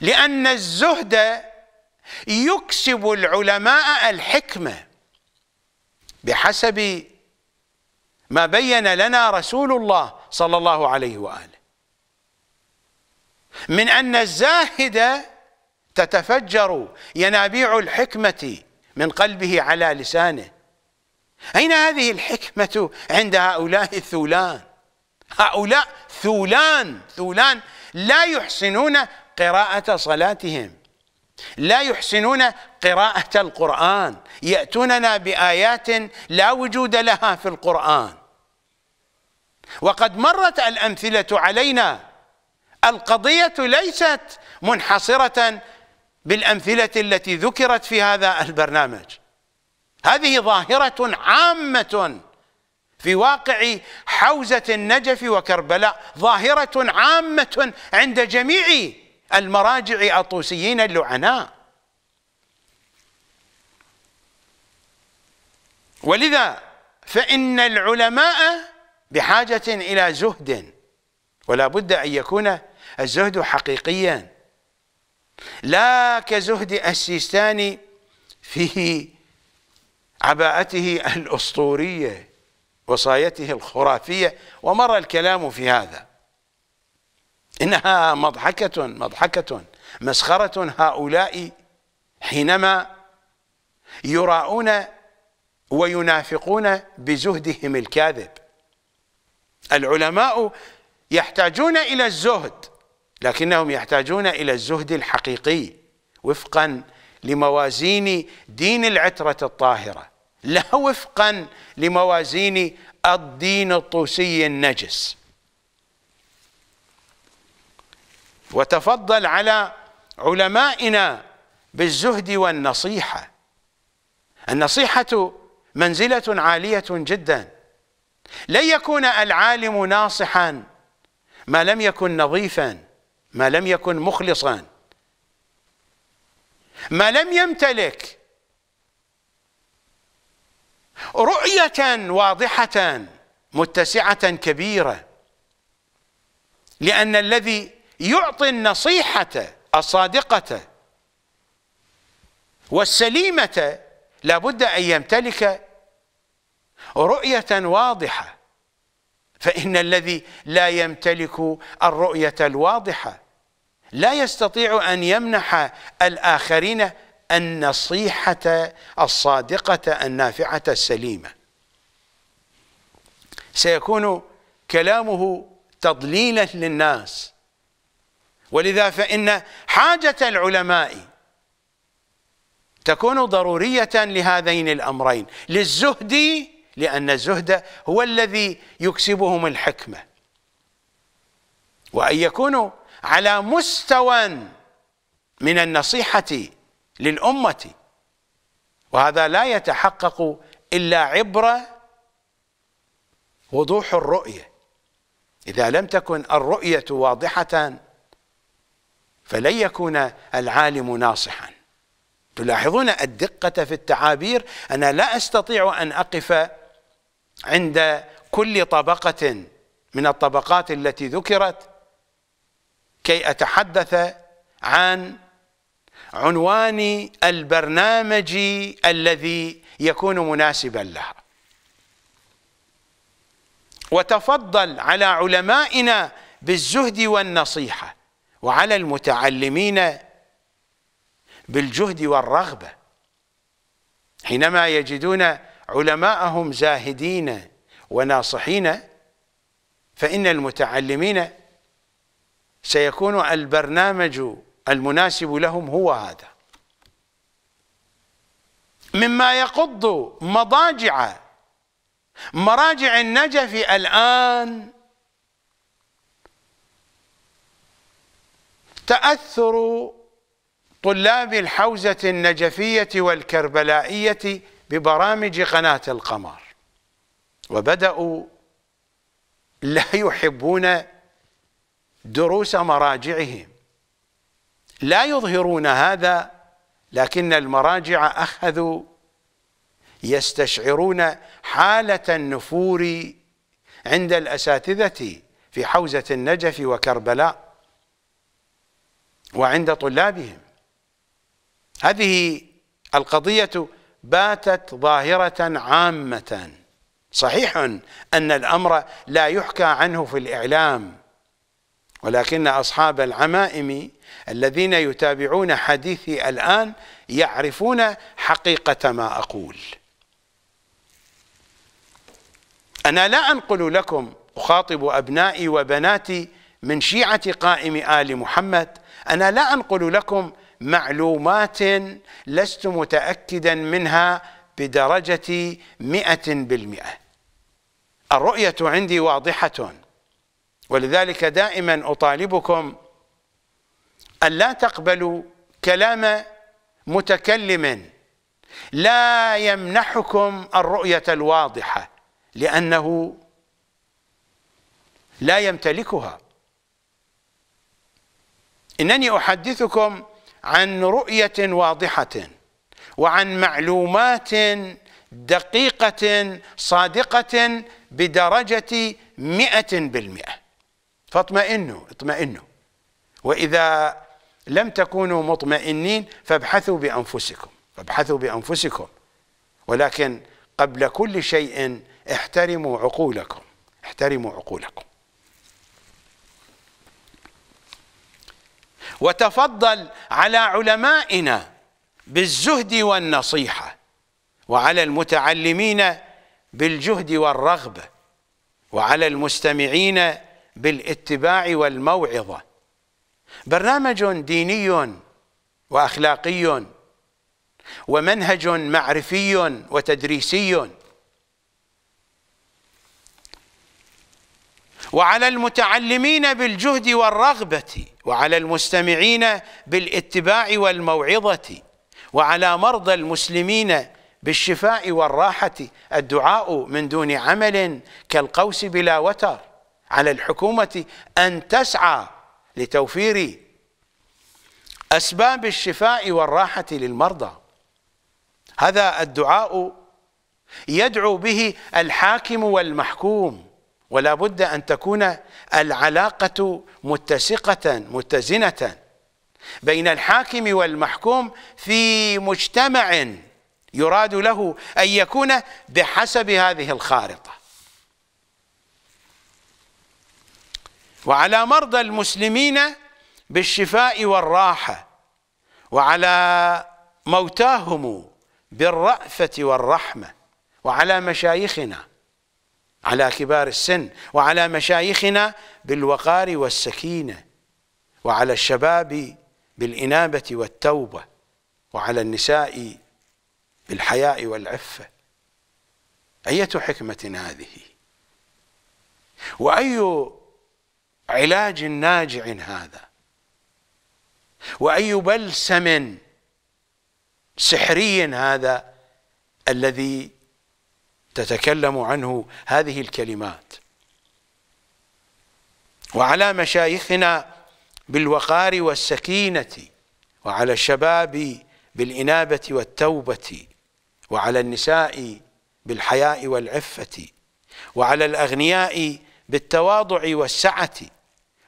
Speaker 1: لأن الزهد يكسب العلماء الحكمة بحسب ما بين لنا رسول الله صلى الله عليه وآله من أن الزاهد تتفجر ينابيع الحكمة من قلبه على لسانه أين هذه الحكمة عند هؤلاء الثولان هؤلاء ثولان ثولان لا يحسنون قراءة صلاتهم لا يحسنون قراءة القرآن يأتوننا بآيات لا وجود لها في القرآن وقد مرت الأمثلة علينا القضية ليست منحصرة بالأمثلة التي ذكرت في هذا البرنامج هذه ظاهرة عامة في واقع حوزة النجف وكربلاء ظاهرة عامة عند جميع المراجع الطوسيين اللعناء ولذا فإن العلماء بحاجة إلى زهد ولا بد أن يكون الزهد حقيقيا لا كزهد السيستاني في عباءته الأسطورية وصايته الخرافية ومر الكلام في هذا إنها مضحكة مضحكة مسخرة هؤلاء حينما يراؤون وينافقون بزهدهم الكاذب العلماء يحتاجون إلى الزهد لكنهم يحتاجون الى الزهد الحقيقي وفقا لموازين دين العتره الطاهره لا وفقا لموازين الدين الطوسي النجس وتفضل على علمائنا بالزهد والنصيحه النصيحه منزله عاليه جدا لن يكون العالم ناصحا ما لم يكن نظيفا ما لم يكن مخلصا ما لم يمتلك رؤية واضحة متسعة كبيرة لأن الذي يعطي النصيحة الصادقة والسليمة لابد أن يمتلك رؤية واضحة فإن الذي لا يمتلك الرؤية الواضحة لا يستطيع أن يمنح الآخرين النصيحة الصادقة النافعة السليمة سيكون كلامه تضليلا للناس ولذا فإن حاجة العلماء تكون ضرورية لهذين الأمرين للزهد لأن الزهد هو الذي يكسبهم الحكمة وأن يكونوا على مستوى من النصيحة للأمة وهذا لا يتحقق إلا عبر وضوح الرؤية إذا لم تكن الرؤية واضحة فلن يكون العالم ناصحا تلاحظون الدقة في التعابير أنا لا أستطيع أن أقف عند كل طبقة من الطبقات التي ذكرت كي أتحدث عن عنوان البرنامج الذي يكون مناسبا لها وتفضل على علمائنا بالزهد والنصيحة وعلى المتعلمين بالجهد والرغبة حينما يجدون علماءهم زاهدين وناصحين فإن المتعلمين سيكون البرنامج المناسب لهم هو هذا مما يقض مضاجع مراجع النجف الآن تأثر طلاب الحوزة النجفية والكربلائية ببرامج قناة القمر وبدأوا لا يحبون دروس مراجعهم لا يظهرون هذا لكن المراجع أخذوا يستشعرون حالة النفور عند الأساتذة في حوزة النجف وكربلاء وعند طلابهم هذه القضية باتت ظاهرة عامة صحيح أن الأمر لا يحكى عنه في الإعلام ولكن أصحاب العمائم الذين يتابعون حديثي الآن يعرفون حقيقة ما أقول أنا لا أنقل لكم أخاطب أبنائي وبناتي من شيعة قائم آل محمد أنا لا أنقل لكم معلومات لست متأكدا منها بدرجة مئة بالمئة الرؤية عندي واضحة ولذلك دائما أطالبكم أن لا تقبلوا كلام متكلم لا يمنحكم الرؤية الواضحة لأنه لا يمتلكها إنني أحدثكم عن رؤية واضحة وعن معلومات دقيقة صادقة بدرجة مئة بالمئة فاطمئنوا اطمئنوا وإذا لم تكونوا مطمئنين فابحثوا بأنفسكم فابحثوا بأنفسكم ولكن قبل كل شيء احترموا عقولكم احترموا عقولكم وتفضل على علمائنا بالزهد والنصيحة وعلى المتعلمين بالجهد والرغبة وعلى المستمعين بالاتباع والموعظة برنامج ديني وأخلاقي ومنهج معرفي وتدريسي وعلى المتعلمين بالجهد والرغبة وعلى المستمعين بالاتباع والموعظة وعلى مرضى المسلمين بالشفاء والراحة الدعاء من دون عمل كالقوس بلا وتر على الحكومة أن تسعى لتوفير أسباب الشفاء والراحة للمرضى هذا الدعاء يدعو به الحاكم والمحكوم ولا بد أن تكون العلاقة متسقة متزنة بين الحاكم والمحكوم في مجتمع يراد له أن يكون بحسب هذه الخارطة وعلى مرضى المسلمين بالشفاء والراحة وعلى موتاهم بالرأفة والرحمة وعلى مشايخنا على كبار السن وعلى مشايخنا بالوقار والسكينة وعلى الشباب بالإنابة والتوبة وعلى النساء بالحياء والعفة أية حكمة هذه وأي علاج ناجع هذا واي بلسم سحري هذا الذي تتكلم عنه هذه الكلمات وعلى مشايخنا بالوقار والسكينه وعلى الشباب بالانابه والتوبه وعلى النساء بالحياء والعفه وعلى الاغنياء بالتواضع والسعة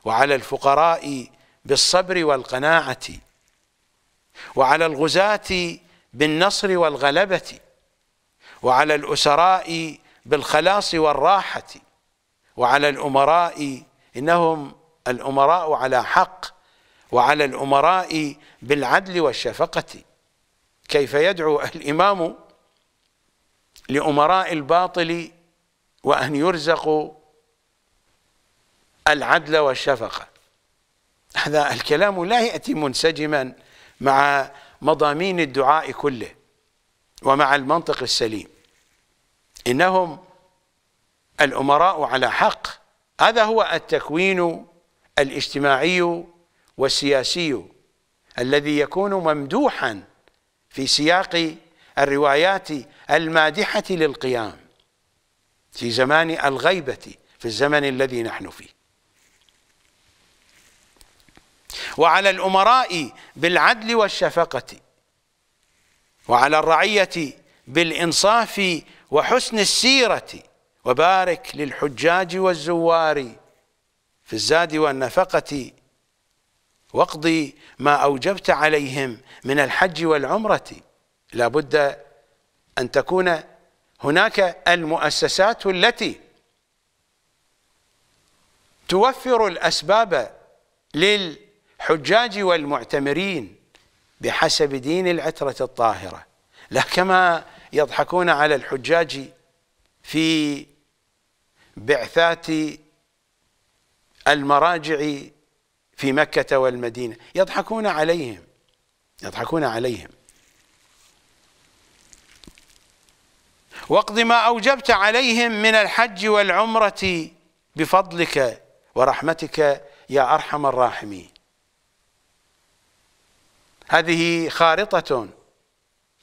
Speaker 1: وعلى الفقراء بالصبر والقناعة وعلى الغزاة بالنصر والغلبة وعلى الأسراء بالخلاص والراحة وعلى الأمراء إنهم الأمراء على حق وعلى الأمراء بالعدل والشفقة كيف يدعو الإمام لأمراء الباطل وأن يرزقوا العدل والشفقة هذا الكلام لا يأتي منسجما مع مضامين الدعاء كله ومع المنطق السليم إنهم الأمراء على حق هذا هو التكوين الاجتماعي والسياسي الذي يكون ممدوحا في سياق الروايات المادحة للقيام في زمان الغيبة في الزمن الذي نحن فيه وعلى الأمراء بالعدل والشفقة وعلى الرعية بالإنصاف وحسن السيرة وبارك للحجاج والزوار في الزاد والنفقة واقضي ما أوجبت عليهم من الحج والعمرة لا بد أن تكون هناك المؤسسات التي توفر الأسباب لل الحجاج والمعتمرين بحسب دين العترة الطاهرة لا كما يضحكون على الحجاج في بعثات المراجع في مكة والمدينة يضحكون عليهم يضحكون عليهم واقض ما أوجبت عليهم من الحج والعمرة بفضلك ورحمتك يا أرحم الراحمين هذه خارطة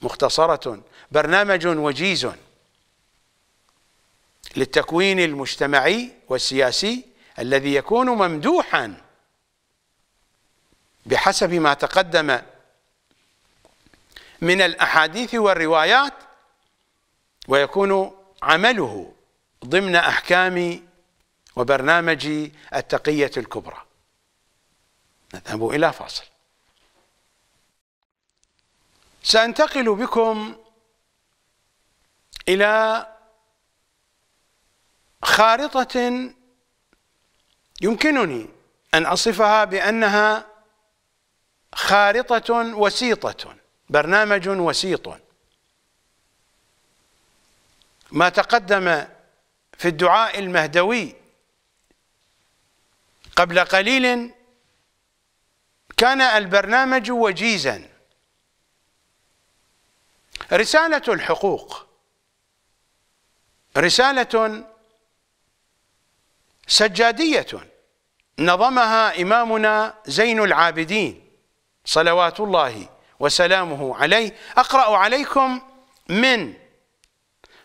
Speaker 1: مختصرة برنامج وجيز للتكوين المجتمعي والسياسي الذي يكون ممدوحا بحسب ما تقدم من الأحاديث والروايات ويكون عمله ضمن أحكام وبرنامج التقية الكبرى نذهب إلى فاصل سأنتقل بكم إلى خارطة يمكنني أن أصفها بأنها خارطة وسيطة برنامج وسيط ما تقدم في الدعاء المهدوي قبل قليل كان البرنامج وجيزاً رسالة الحقوق رسالة سجادية نظمها إمامنا زين العابدين صلوات الله وسلامه عليه أقرأ عليكم من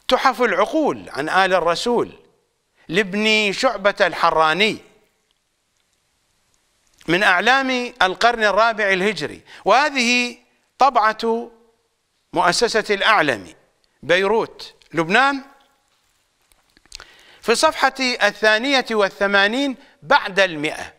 Speaker 1: تحف العقول عن آل الرسول لابن شعبة الحراني من أعلام القرن الرابع الهجري وهذه طبعة مؤسسة الأعلم بيروت لبنان في صفحة الثانية والثمانين بعد المئة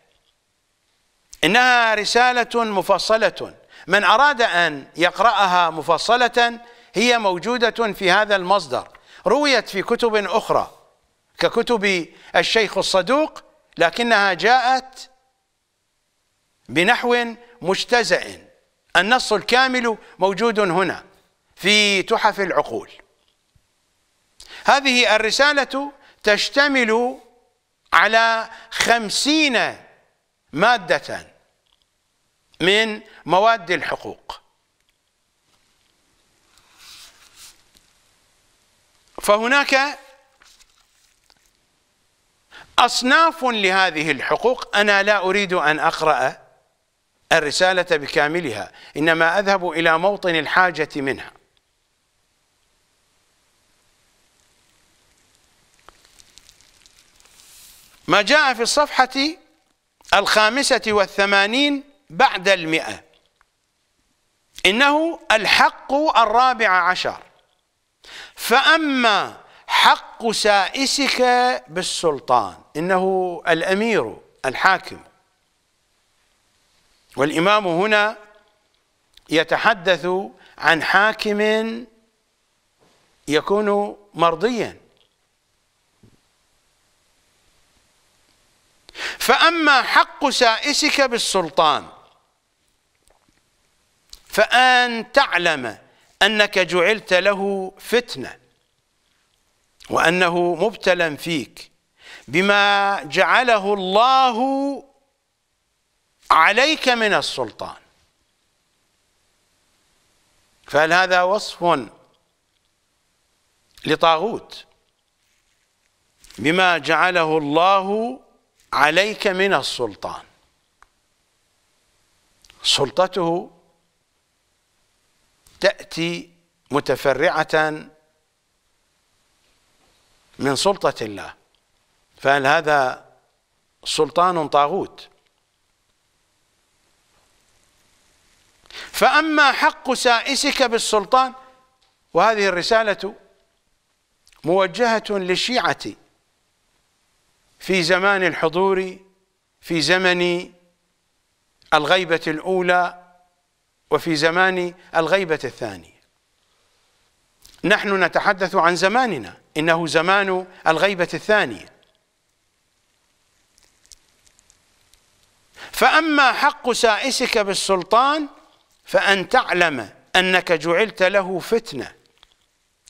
Speaker 1: إنها رسالة مفصلة من أراد أن يقرأها مفصلة هي موجودة في هذا المصدر رويت في كتب أخرى ككتب الشيخ الصدوق لكنها جاءت بنحو مجتزئ النص الكامل موجود هنا في تحف العقول هذه الرسالة تشتمل على خمسين مادة من مواد الحقوق فهناك أصناف لهذه الحقوق أنا لا أريد أن أقرأ الرسالة بكاملها إنما أذهب إلى موطن الحاجة منها ما جاء في الصفحة الخامسة والثمانين بعد المئة إنه الحق الرابع عشر فأما حق سائسك بالسلطان إنه الأمير الحاكم والإمام هنا يتحدث عن حاكم يكون مرضيا فأما حق سائسك بالسلطان فأن تعلم أنك جعلت له فتنة وأنه مبتلى فيك بما جعله الله عليك من السلطان فهل هذا وصف لطاغوت بما جعله الله عليك من السلطان سلطته تأتي متفرعة من سلطة الله فهل هذا سلطان طاغوت فأما حق سائسك بالسلطان وهذه الرسالة موجهة للشيعة في زمان الحضور في زمن الغيبة الأولى وفي زمان الغيبة الثانية نحن نتحدث عن زماننا إنه زمان الغيبة الثانية فأما حق سائسك بالسلطان فأن تعلم أنك جعلت له فتنة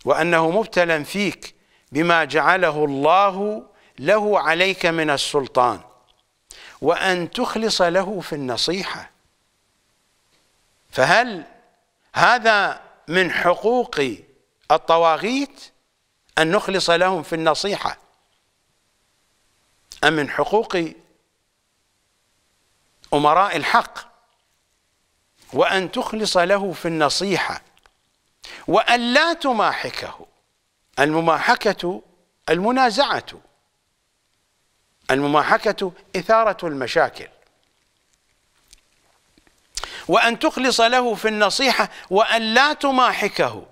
Speaker 1: وأنه مبتلى فيك بما جعله الله له عليك من السلطان وأن تخلص له في النصيحة فهل هذا من حقوق الطواغيت أن نخلص لهم في النصيحة أم من حقوق أمراء الحق وأن تخلص له في النصيحة وأن لا تماحكه المماحكة المنازعة المماحكة إثارة المشاكل وأن تخلص له في النصيحة وأن لا تماحكه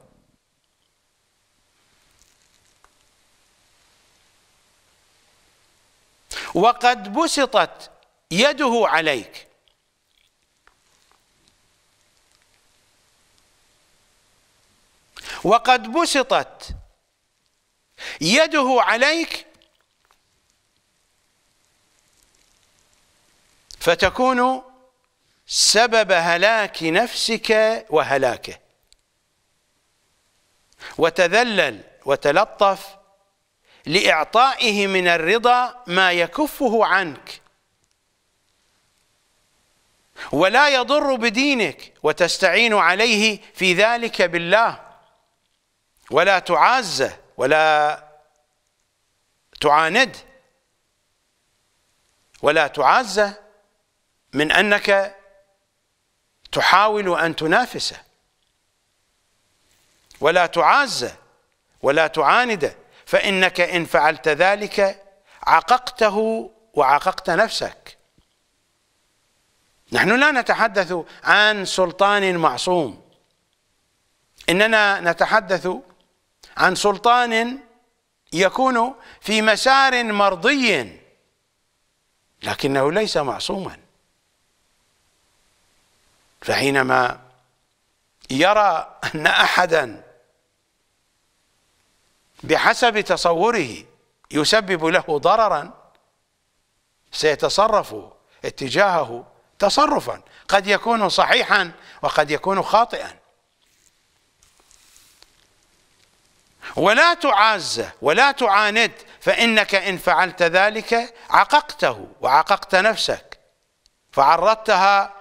Speaker 1: وقد بسطت يده عليك وقد بسطت يده عليك فتكون سبب هلاك نفسك وهلاكه وتذلل وتلطف لإعطائه من الرضا ما يكفه عنك ولا يضر بدينك وتستعين عليه في ذلك بالله ولا تعازه ولا تعاند ولا تعازه من أنك تحاول أن تنافسه ولا تعازه ولا تعانده فإنك إن فعلت ذلك عققته وعققت نفسك نحن لا نتحدث عن سلطان معصوم إننا نتحدث عن سلطان يكون في مسار مرضي لكنه ليس معصوما فحينما يرى أن أحدا بحسب تصوره يسبب له ضررا سيتصرف اتجاهه تصرفا قد يكون صحيحا وقد يكون خاطئا ولا تعز ولا تعاند فإنك إن فعلت ذلك عققته وعققت نفسك فعرضتها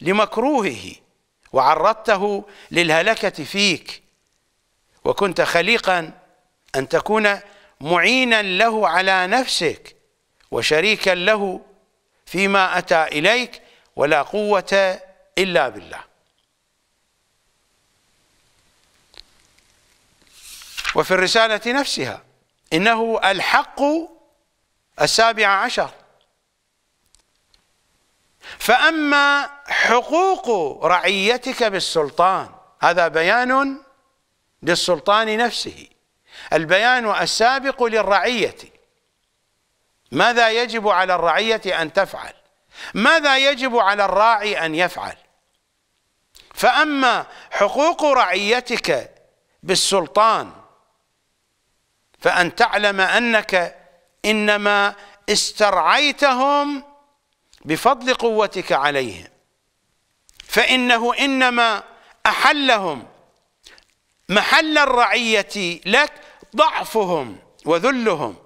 Speaker 1: لمكروهه وعرضته للهلكة فيك وكنت خليقا أن تكون معينا له على نفسك وشريكا له فيما أتى إليك ولا قوة إلا بالله وفي الرسالة نفسها إنه الحق السابع عشر فأما حقوق رعيتك بالسلطان هذا بيان للسلطان نفسه البيان السابق للرعية ماذا يجب على الرعية أن تفعل ماذا يجب على الراعي أن يفعل فأما حقوق رعيتك بالسلطان فأن تعلم أنك إنما استرعيتهم بفضل قوتك عليهم فإنه إنما أحلهم محل الرعية لك ضعفهم وذلهم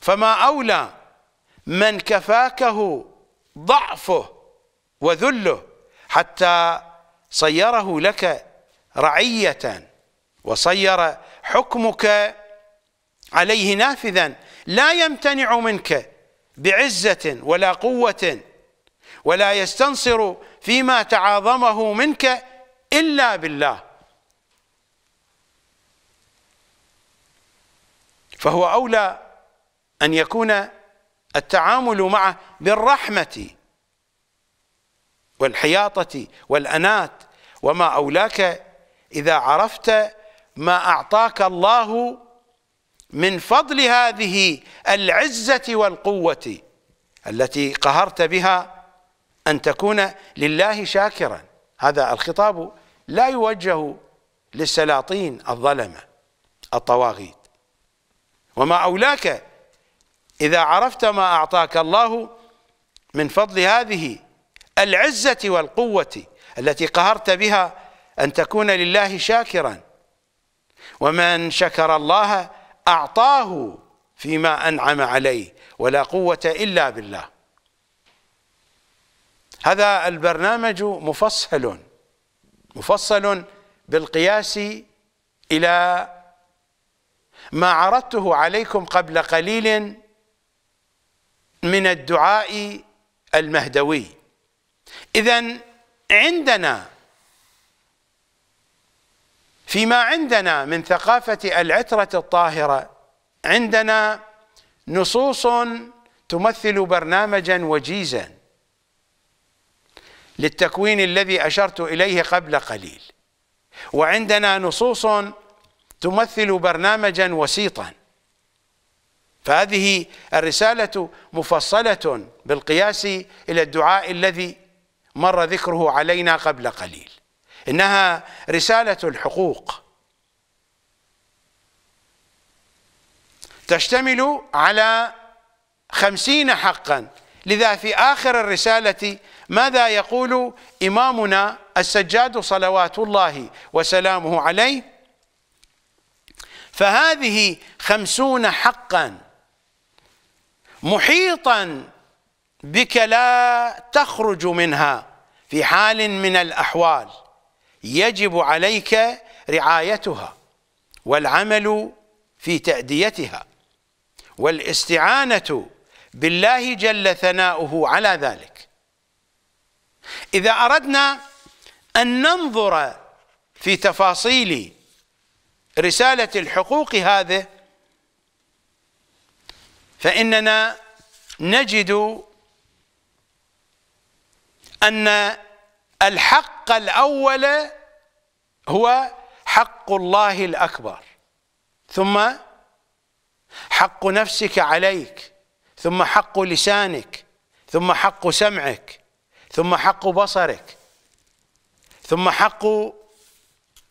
Speaker 1: فما أولى من كفاكه ضعفه وذله حتى صيره لك رعية وصير حكمك عليه نافذا لا يمتنع منك بعزة ولا قوة ولا يستنصر فيما تعاظمه منك إلا بالله فهو أولى أن يكون التعامل معه بالرحمة والحياطة والأنات وما أولاك إذا عرفت ما أعطاك الله من فضل هذه العزة والقوة التي قهرت بها أن تكون لله شاكرا هذا الخطاب لا يوجه للسلاطين الظلمة الطواغيت وما أولاك إذا عرفت ما أعطاك الله من فضل هذه العزة والقوة التي قهرت بها أن تكون لله شاكرا ومن شكر الله أعطاه فيما أنعم عليه ولا قوة إلا بالله هذا البرنامج مفصل مفصل بالقياس إلى ما عرضته عليكم قبل قليل من الدعاء المهدوي إذا عندنا فيما عندنا من ثقافة العترة الطاهرة عندنا نصوص تمثل برنامجا وجيزا للتكوين الذي أشرت إليه قبل قليل وعندنا نصوص تمثل برنامجا وسيطا فهذه الرسالة مفصلة بالقياس إلى الدعاء الذي مر ذكره علينا قبل قليل انها رساله الحقوق تشتمل على خمسين حقا لذا في آخر الرسالة ماذا يقول إمامنا السجاد صلوات الله وسلامه عليه فهذه خمسون حقا محيطا بك لا تخرج منها في حال من الأحوال يجب عليك رعايتها والعمل في تأديتها والاستعانة بالله جل ثناؤه على ذلك إذا أردنا أن ننظر في تفاصيل رسالة الحقوق هذه فإننا نجد أن الحق الأول هو حق الله الأكبر ثم حق نفسك عليك ثم حق لسانك ثم حق سمعك ثم حق بصرك ثم حق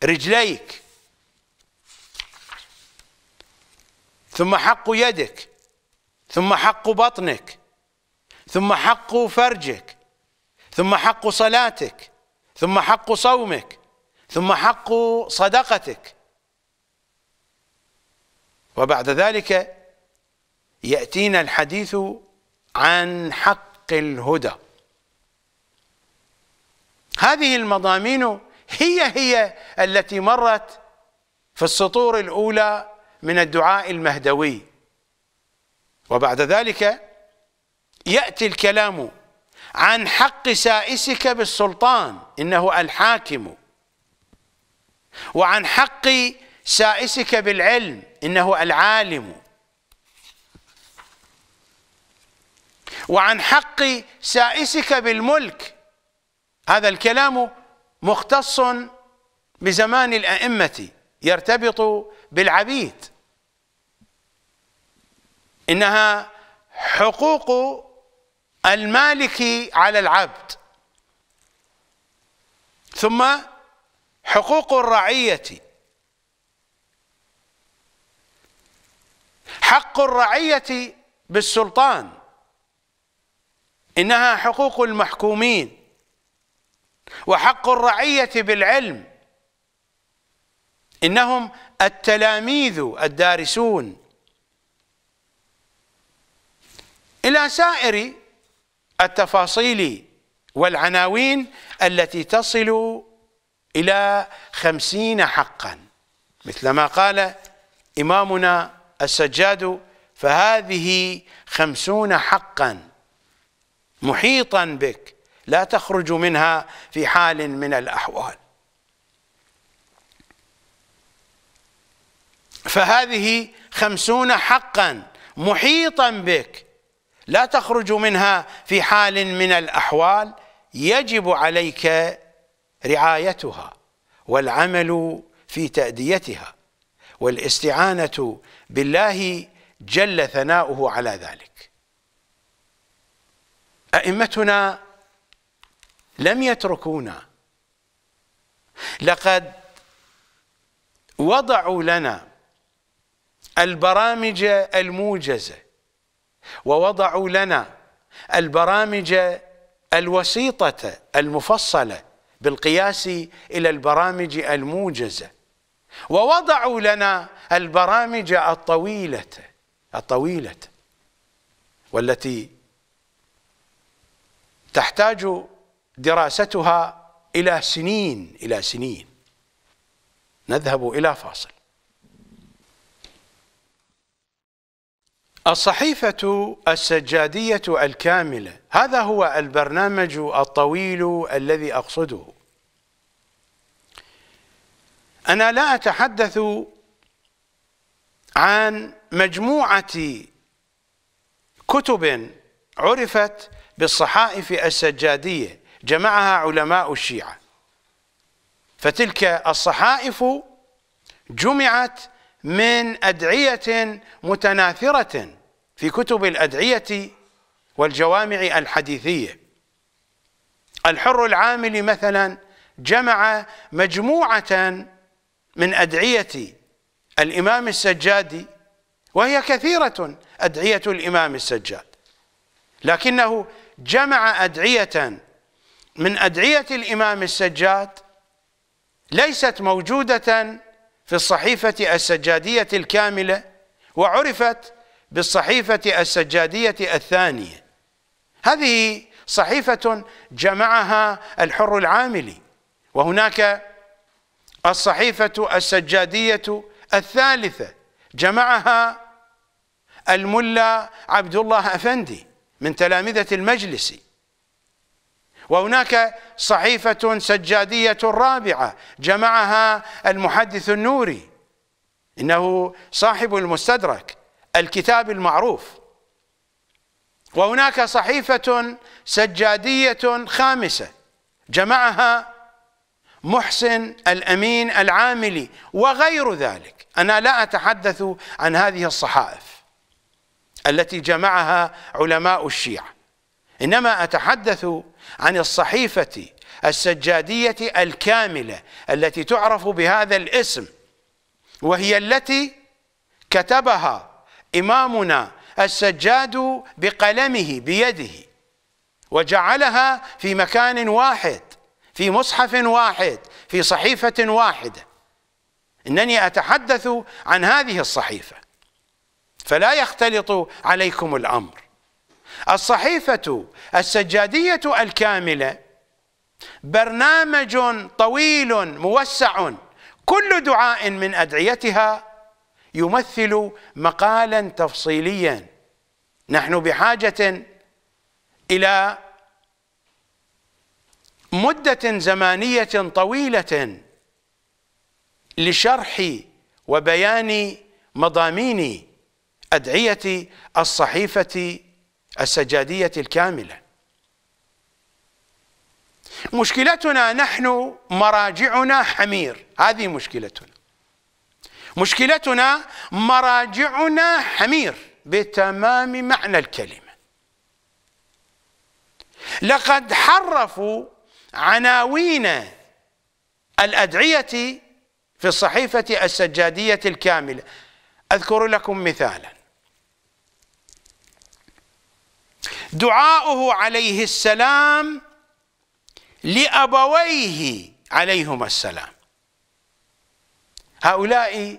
Speaker 1: رجليك ثم حق يدك ثم حق بطنك ثم حق فرجك ثم حق صلاتك ثم حق صومك ثم حق صدقتك وبعد ذلك يأتينا الحديث عن حق الهدى هذه المضامين هي هي التي مرت في السطور الأولى من الدعاء المهدوي وبعد ذلك يأتي الكلام عن حق سائسك بالسلطان إنه الحاكم وعن حق سائسك بالعلم إنه العالم وعن حق سائسك بالملك هذا الكلام مختص بزمان الأئمة يرتبط بالعبيد إنها حقوق المالكي على العبد ثم حقوق الرعية حق الرعية بالسلطان إنها حقوق المحكومين وحق الرعية بالعلم إنهم التلاميذ الدارسون إلى سائر التفاصيل والعناوين التي تصل إلى خمسين حقا مثل ما قال إمامنا السجاد فهذه خمسون حقا محيطا بك لا تخرج منها في حال من الأحوال فهذه خمسون حقا محيطا بك لا تخرج منها في حال من الأحوال يجب عليك رعايتها والعمل في تأديتها والاستعانة بالله جل ثناؤه على ذلك أئمتنا لم يتركونا لقد وضعوا لنا البرامج الموجزة ووضعوا لنا البرامج الوسيطة المفصلة بالقياس إلى البرامج الموجزة ووضعوا لنا البرامج الطويلة الطويلة والتي تحتاج دراستها إلى سنين إلى سنين نذهب إلى فاصل الصحيفة السجادية الكاملة هذا هو البرنامج الطويل الذي أقصده أنا لا أتحدث عن مجموعة كتب عرفت بالصحائف السجادية جمعها علماء الشيعة فتلك الصحائف جمعت من أدعية متناثرة في كتب الأدعية والجوامع الحديثية الحر العامل مثلا جمع مجموعة من أدعية الإمام السجادي وهي كثيرة أدعية الإمام السجاد لكنه جمع أدعية من أدعية الإمام السجاد ليست موجودة في الصحيفة السجادية الكاملة وعرفت بالصحيفة السجادية الثانية هذه صحيفة جمعها الحر العاملي وهناك الصحيفة السجادية الثالثة جمعها الملا عبد الله أفندي من تلامذة المجلسي وهناك صحيفة سجادية رابعة جمعها المحدث النوري إنه صاحب المستدرك الكتاب المعروف وهناك صحيفة سجادية خامسة جمعها محسن الأمين العاملي وغير ذلك أنا لا أتحدث عن هذه الصحائف التي جمعها علماء الشيعة إنما أتحدث عن الصحيفة السجادية الكاملة التي تعرف بهذا الاسم وهي التي كتبها إمامنا السجاد بقلمه بيده وجعلها في مكان واحد في مصحف واحد في صحيفة واحدة إنني أتحدث عن هذه الصحيفة فلا يختلط عليكم الأمر الصحيفة السجادية الكاملة برنامج طويل موسع كل دعاء من أدعيتها يمثل مقالا تفصيليا نحن بحاجة إلى مدة زمانية طويلة لشرح وبيان مضامين أدعية الصحيفة السجادية الكاملة مشكلتنا نحن مراجعنا حمير هذه مشكلتنا مشكلتنا مراجعنا حمير بتمام معنى الكلمة لقد حرفوا عناوين الأدعية في الصحيفة السجادية الكاملة أذكر لكم مثالا دعاؤه عليه السلام لأبويه عليهما السلام هؤلاء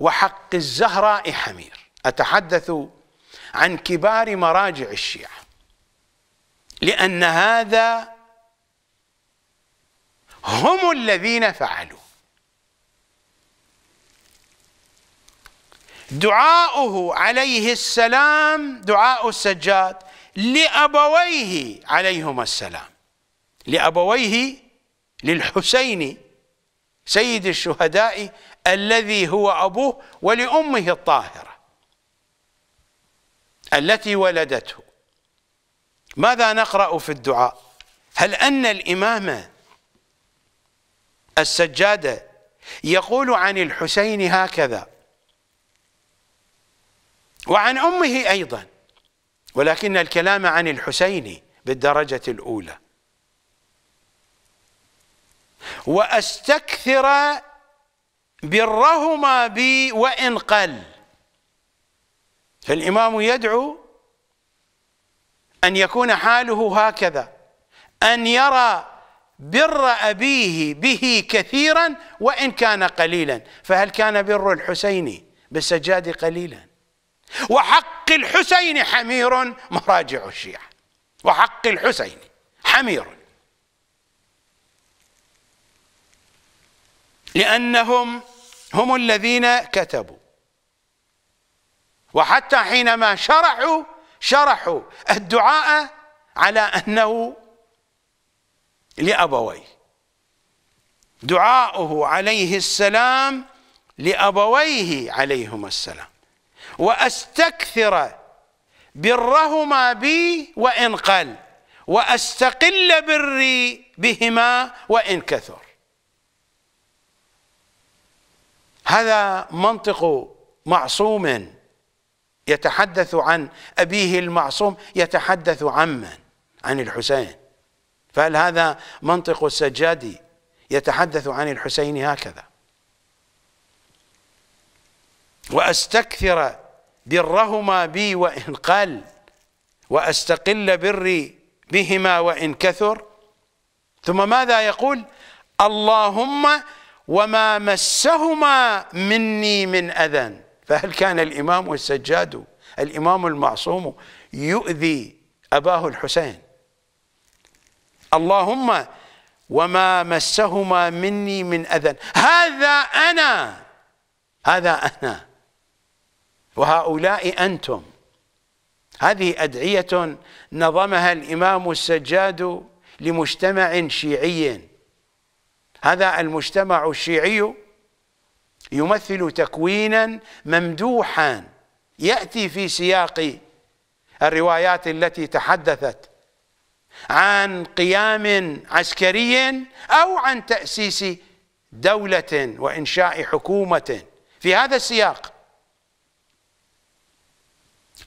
Speaker 1: وحق الزهراء حمير أتحدث عن كبار مراجع الشيعة لأن هذا هم الذين فعلوا دعاؤه عليه السلام دعاء السجاد لأبويه عليهما السلام لأبويه للحسين سيد الشهداء الذي هو أبوه ولأمه الطاهرة التي ولدته ماذا نقرأ في الدعاء هل أن الإمام السجادة يقول عن الحسين هكذا وعن أمه أيضا ولكن الكلام عن الحسين بالدرجة الأولى وأستكثر برهما بي وإن قل فالإمام يدعو أن يكون حاله هكذا أن يرى بر أبيه به كثيرا وإن كان قليلا فهل كان بر الحسين بالسجاد قليلا وحق الحسين حمير مراجع الشيعة وحق الحسين حمير لأنهم هم الذين كتبوا وحتى حينما شرحوا شرحوا الدعاء على أنه لأبويه دعاؤه عليه السلام لأبويه عليهما السلام وأستكثر برهما بي وإن قل وأستقل بري بهما وإن كثر هذا منطق معصوم يتحدث عن أبيه المعصوم يتحدث عمن عن الحسين فهل هذا منطق السجادي يتحدث عن الحسين هكذا وأستكثر درهما بي وإن قل وأستقل بري بهما وإن كثر ثم ماذا يقول اللهم وما مسهما مني من أذى فهل كان الإمام السجاد الإمام المعصوم يؤذي أباه الحسين اللهم وما مسهما مني من أذى هذا أنا هذا أنا وهؤلاء أنتم هذه أدعية نظمها الإمام السجاد لمجتمع شيعي هذا المجتمع الشيعي يمثل تكوينا ممدوحا يأتي في سياق الروايات التي تحدثت عن قيام عسكري أو عن تأسيس دولة وإنشاء حكومة في هذا السياق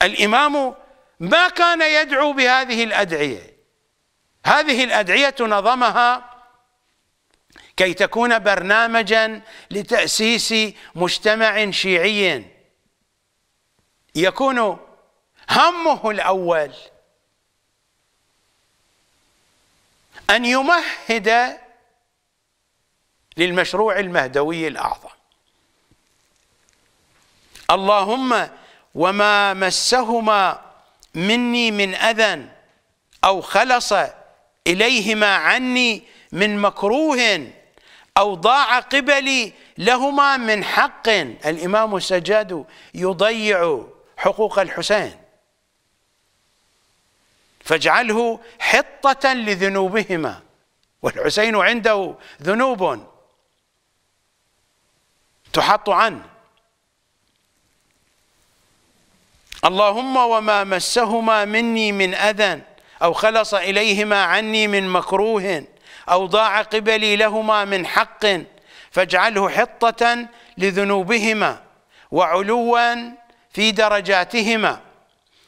Speaker 1: الإمام ما كان يدعو بهذه الأدعية هذه الأدعية نظمها كي تكون برنامجا لتأسيس مجتمع شيعي يكون همه الأول أن يمهد للمشروع المهدوي الأعظم اللهم وما مسهما مني من أذى أو خلص إليهما عني من مكروه أو ضاع قبلي لهما من حق الإمام السجاد يضيع حقوق الحسين فاجعله حطة لذنوبهما والحسين عنده ذنوب تحط عنه اللهم وما مسهما مني من أذى أو خلص إليهما عني من مكروه أو ضاع قبلي لهما من حق فاجعله حطة لذنوبهما وعلوا في درجاتهما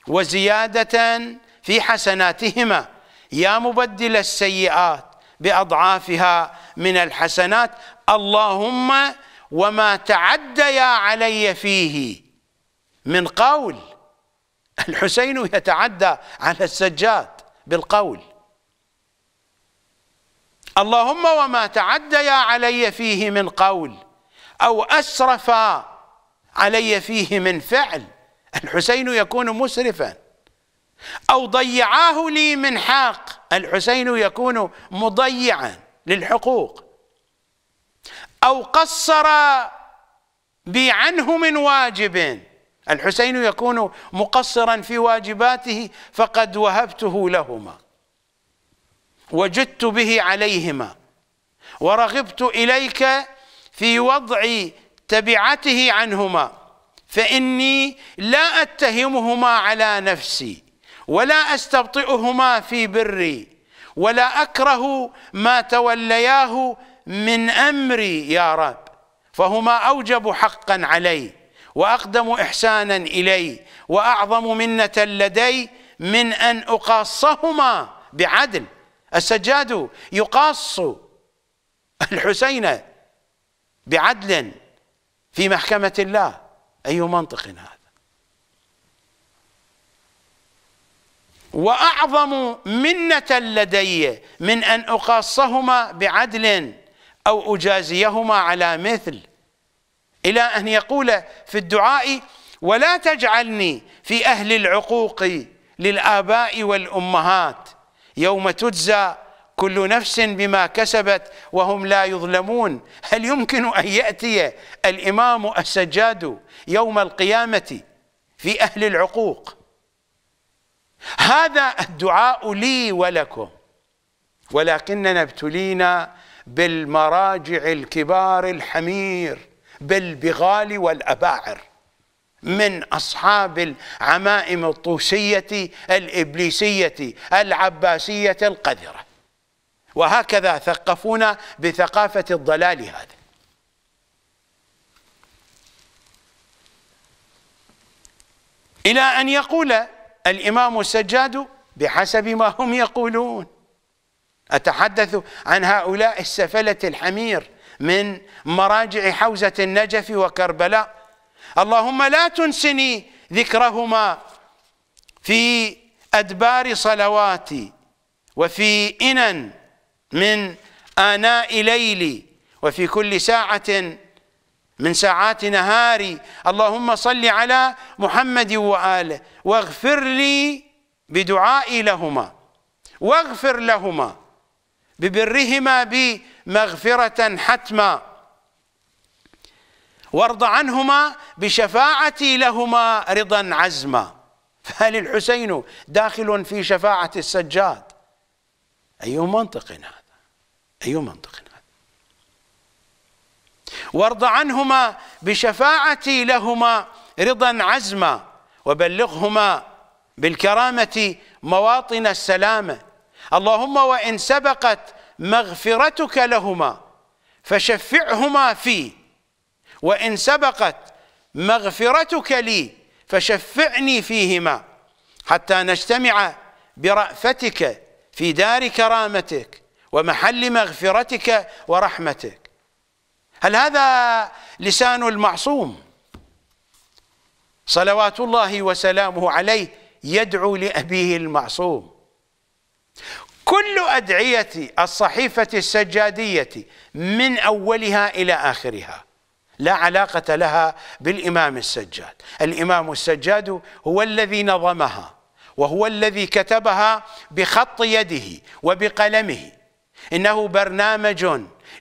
Speaker 1: وزيادة في حسناتهما يا مبدل السيئات بأضعافها من الحسنات اللهم وما تعديا علي فيه من قول الحسين يتعدى على السجاد بالقول اللهم وما تعديا علي فيه من قول أو أسرف علي فيه من فعل الحسين يكون مسرفا أو ضيعاه لي من حق الحسين يكون مضيعا للحقوق أو قصر بي عنه من واجب الحسين يكون مقصرا في واجباته فقد وهبته لهما وجدت به عليهما ورغبت إليك في وضع تبعته عنهما فإني لا أتهمهما على نفسي ولا أستبطئهما في بري ولا أكره ما تولياه من أمري يا رب فهما أوجب حقا علي واقدم احسانا الي واعظم منه لدي من ان اقاصهما بعدل السجاد يقاص الحسين بعدل في محكمه الله اي منطق هذا واعظم منه لدي من ان اقاصهما بعدل او اجازيهما على مثل إلى أن يقول في الدعاء ولا تجعلني في أهل العقوق للآباء والأمهات يوم تجزى كل نفس بما كسبت وهم لا يظلمون هل يمكن أن يأتي الإمام السجاد يوم القيامة في أهل العقوق هذا الدعاء لي ولكم ولكننا ابتلينا بالمراجع الكبار الحمير بالبغال والأباعر من أصحاب العمائم الطوسية الإبليسية العباسية القذرة وهكذا ثقفونا بثقافة الضلال هذا إلى أن يقول الإمام السجاد بحسب ما هم يقولون أتحدث عن هؤلاء السفلة الحمير من مراجع حوزة النجف وكربلاء اللهم لا تنسني ذكرهما في أدبار صلواتي وفي إنن من آناء ليلي وفي كل ساعة من ساعات نهاري اللهم صل على محمد وآله واغفر لي بدعائي لهما واغفر لهما ببرهما بي مغفرة حتما وارض عنهما بشفاعتي لهما رضا عزما فهل الحسين داخل في شفاعة السجاد أي منطق هذا أي منطق هذا وارض عنهما بشفاعتي لهما رضا عزما وبلغهما بالكرامة مواطن السلامة اللهم وإن سبقت مغفرتك لهما فشفعهما في وإن سبقت مغفرتك لي فشفعني فيهما حتى نجتمع برأفتك في دار كرامتك ومحل مغفرتك ورحمتك هل هذا لسان المعصوم صلوات الله وسلامه عليه يدعو لأبيه المعصوم كل أدعية الصحيفة السجادية من أولها إلى آخرها لا علاقة لها بالإمام السجاد الإمام السجاد هو الذي نظمها وهو الذي كتبها بخط يده وبقلمه إنه برنامج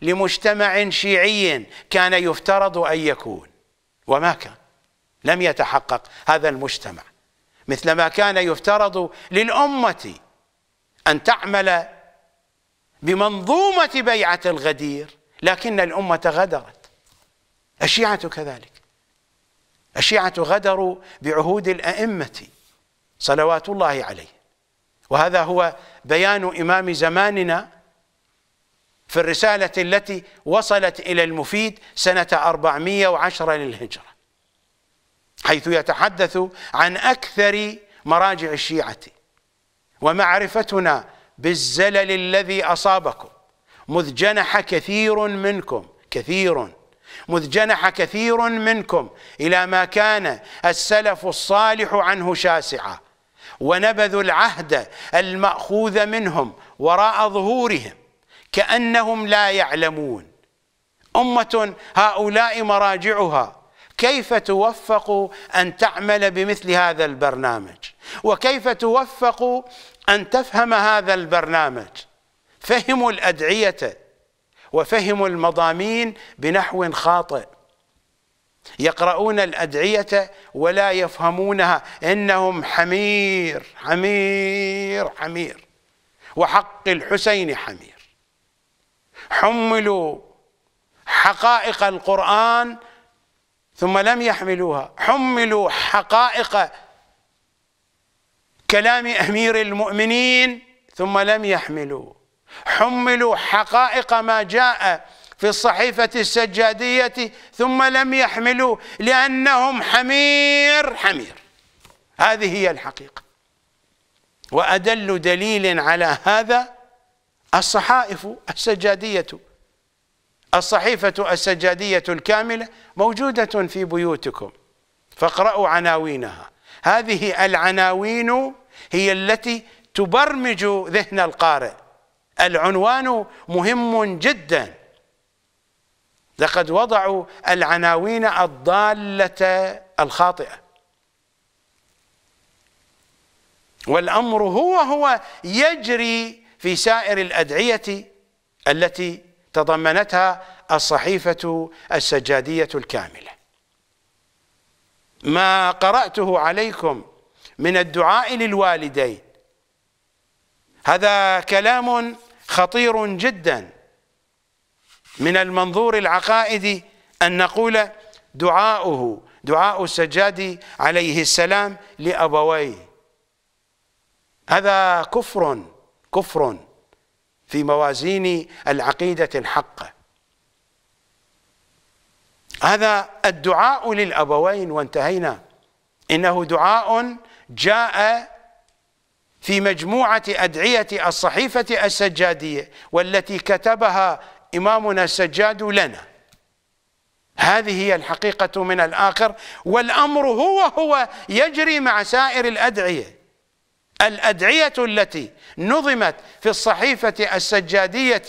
Speaker 1: لمجتمع شيعي كان يفترض أن يكون وما كان لم يتحقق هذا المجتمع مثلما كان يفترض للأمة أن تعمل بمنظومة بيعة الغدير لكن الأمة غدرت الشيعة كذلك الشيعة غدروا بعهود الأئمة صلوات الله عليه وهذا هو بيان إمام زماننا في الرسالة التي وصلت إلى المفيد سنة 410 للهجرة حيث يتحدث عن أكثر مراجع الشيعة ومعرفتنا بالزلل الذي أصابكم مذ جنح كثير منكم كثير مذ جنح كثير منكم إلى ما كان السلف الصالح عنه شاسعا ونبذوا العهد المأخوذ منهم وراء ظهورهم كأنهم لا يعلمون أمة هؤلاء مراجعها كيف توفق أن تعمل بمثل هذا البرنامج وكيف توفق أن تفهم هذا البرنامج فهموا الأدعية وفهموا المضامين بنحو خاطئ يقرؤون الأدعية ولا يفهمونها إنهم حمير حمير حمير وحق الحسين حمير حملوا حقائق القرآن ثم لم يحملوها حملوا حقائق كلام أمير المؤمنين ثم لم يحملوا حملوا حقائق ما جاء في الصحيفة السجادية ثم لم يحملوا لأنهم حمير حمير هذه هي الحقيقة وأدل دليل على هذا الصحائف السجادية الصحيفة السجادية الكاملة موجودة في بيوتكم فاقرأوا عناوينها هذه العناوين هي التي تبرمج ذهن القارئ العنوان مهم جدا لقد وضعوا العناوين الضالة الخاطئة والأمر هو هو يجري في سائر الأدعية التي تضمنتها الصحيفة السجادية الكاملة ما قرأته عليكم من الدعاء للوالدين هذا كلام خطير جدا من المنظور العقائدي أن نقول دعاؤه دعاء السجاد عليه السلام لأبويه هذا كفر كفر في موازين العقيدة الحقه هذا الدعاء للأبوين وانتهينا إنه دعاء جاء في مجموعة أدعية الصحيفة السجادية والتي كتبها إمامنا السجاد لنا هذه هي الحقيقة من الآخر والأمر هو هو يجري مع سائر الأدعية الأدعية التي نظمت في الصحيفة السجادية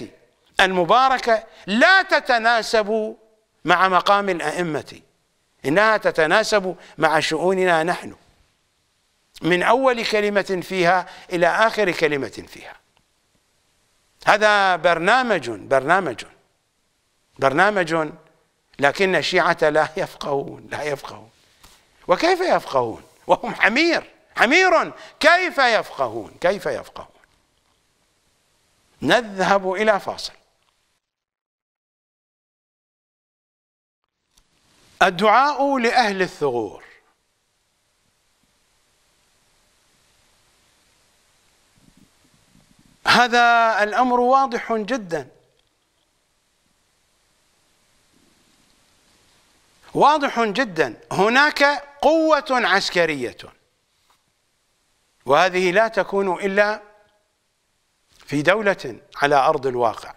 Speaker 1: المباركة لا تتناسب مع مقام الأئمة إنها تتناسب مع شؤوننا نحن من أول كلمة فيها إلى آخر كلمة فيها هذا برنامج برنامج برنامج لكن الشيعة لا يفقهون لا يفقهون وكيف يفقهون وهم حمير حمير كيف يفقهون كيف يفقهون نذهب إلى فاصل الدعاء لأهل الثغور هذا الأمر واضح جدا واضح جدا هناك قوة عسكرية وهذه لا تكون إلا في دولة على أرض الواقع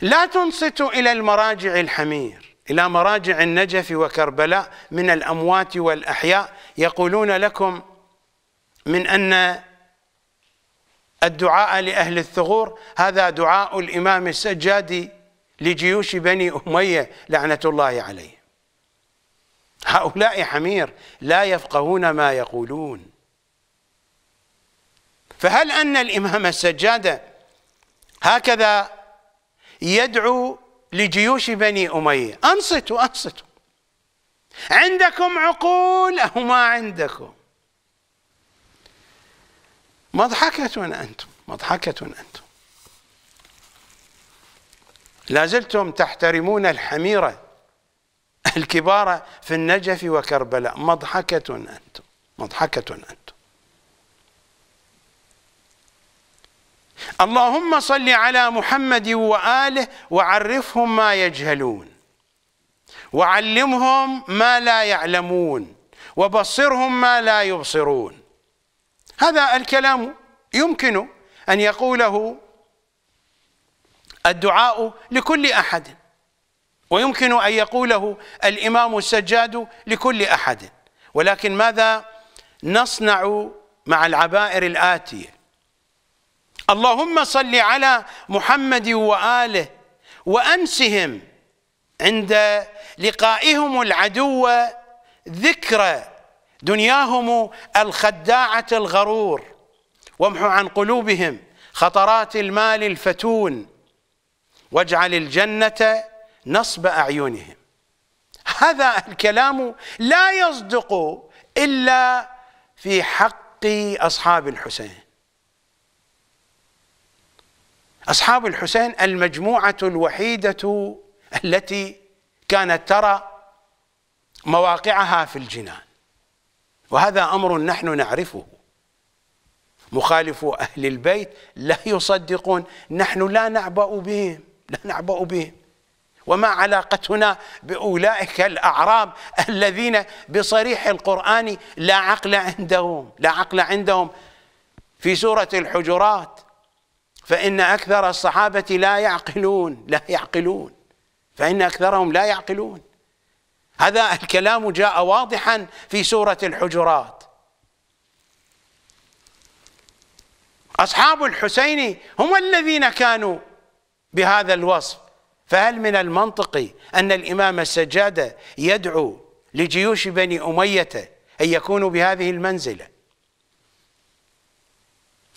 Speaker 1: لا تنصتوا إلى المراجع الحمير إلى مراجع النجف وكربلاء من الأموات والأحياء يقولون لكم من أن الدعاء لأهل الثغور هذا دعاء الإمام السجادي لجيوش بني أمية لعنة الله عليه هؤلاء حمير لا يفقهون ما يقولون فهل أن الإمام السجادة هكذا يدعو لجيوش بني أمية أنصتوا أنصتوا عندكم عقول أو ما عندكم مضحكة أنتم مضحكة أنتم لازلتم تحترمون الحميرة الكبار في النجف وكربلاء مضحكة أنتم مضحكة أنتم اللهم صل على محمد وآله وعرفهم ما يجهلون وعلمهم ما لا يعلمون وبصرهم ما لا يبصرون هذا الكلام يمكن أن يقوله الدعاء لكل أحد ويمكن أن يقوله الإمام السجاد لكل أحد ولكن ماذا نصنع مع العبائر الآتية اللهم صل على محمد وآله وأنسهم عند لقائهم العدو ذكرى دنياهم الخداعة الغرور وامحو عن قلوبهم خطرات المال الفتون واجعل الجنة نصب أعينهم هذا الكلام لا يصدق إلا في حق أصحاب الحسين أصحاب الحسين المجموعة الوحيدة التي كانت ترى مواقعها في الجنان وهذا أمر نحن نعرفه مخالف أهل البيت لا يصدقون نحن لا نعبأ بهم لا نعبأ بهم وما علاقتنا بأولئك الأعراب الذين بصريح القرآن لا عقل عندهم لا عقل عندهم في سورة الحجرات فإن أكثر الصحابة لا يعقلون لا يعقلون فإن أكثرهم لا يعقلون هذا الكلام جاء واضحا في سورة الحجرات أصحاب الحسين هم الذين كانوا بهذا الوصف فهل من المنطقي أن الإمام السجادة يدعو لجيوش بني أمية أن يكونوا بهذه المنزلة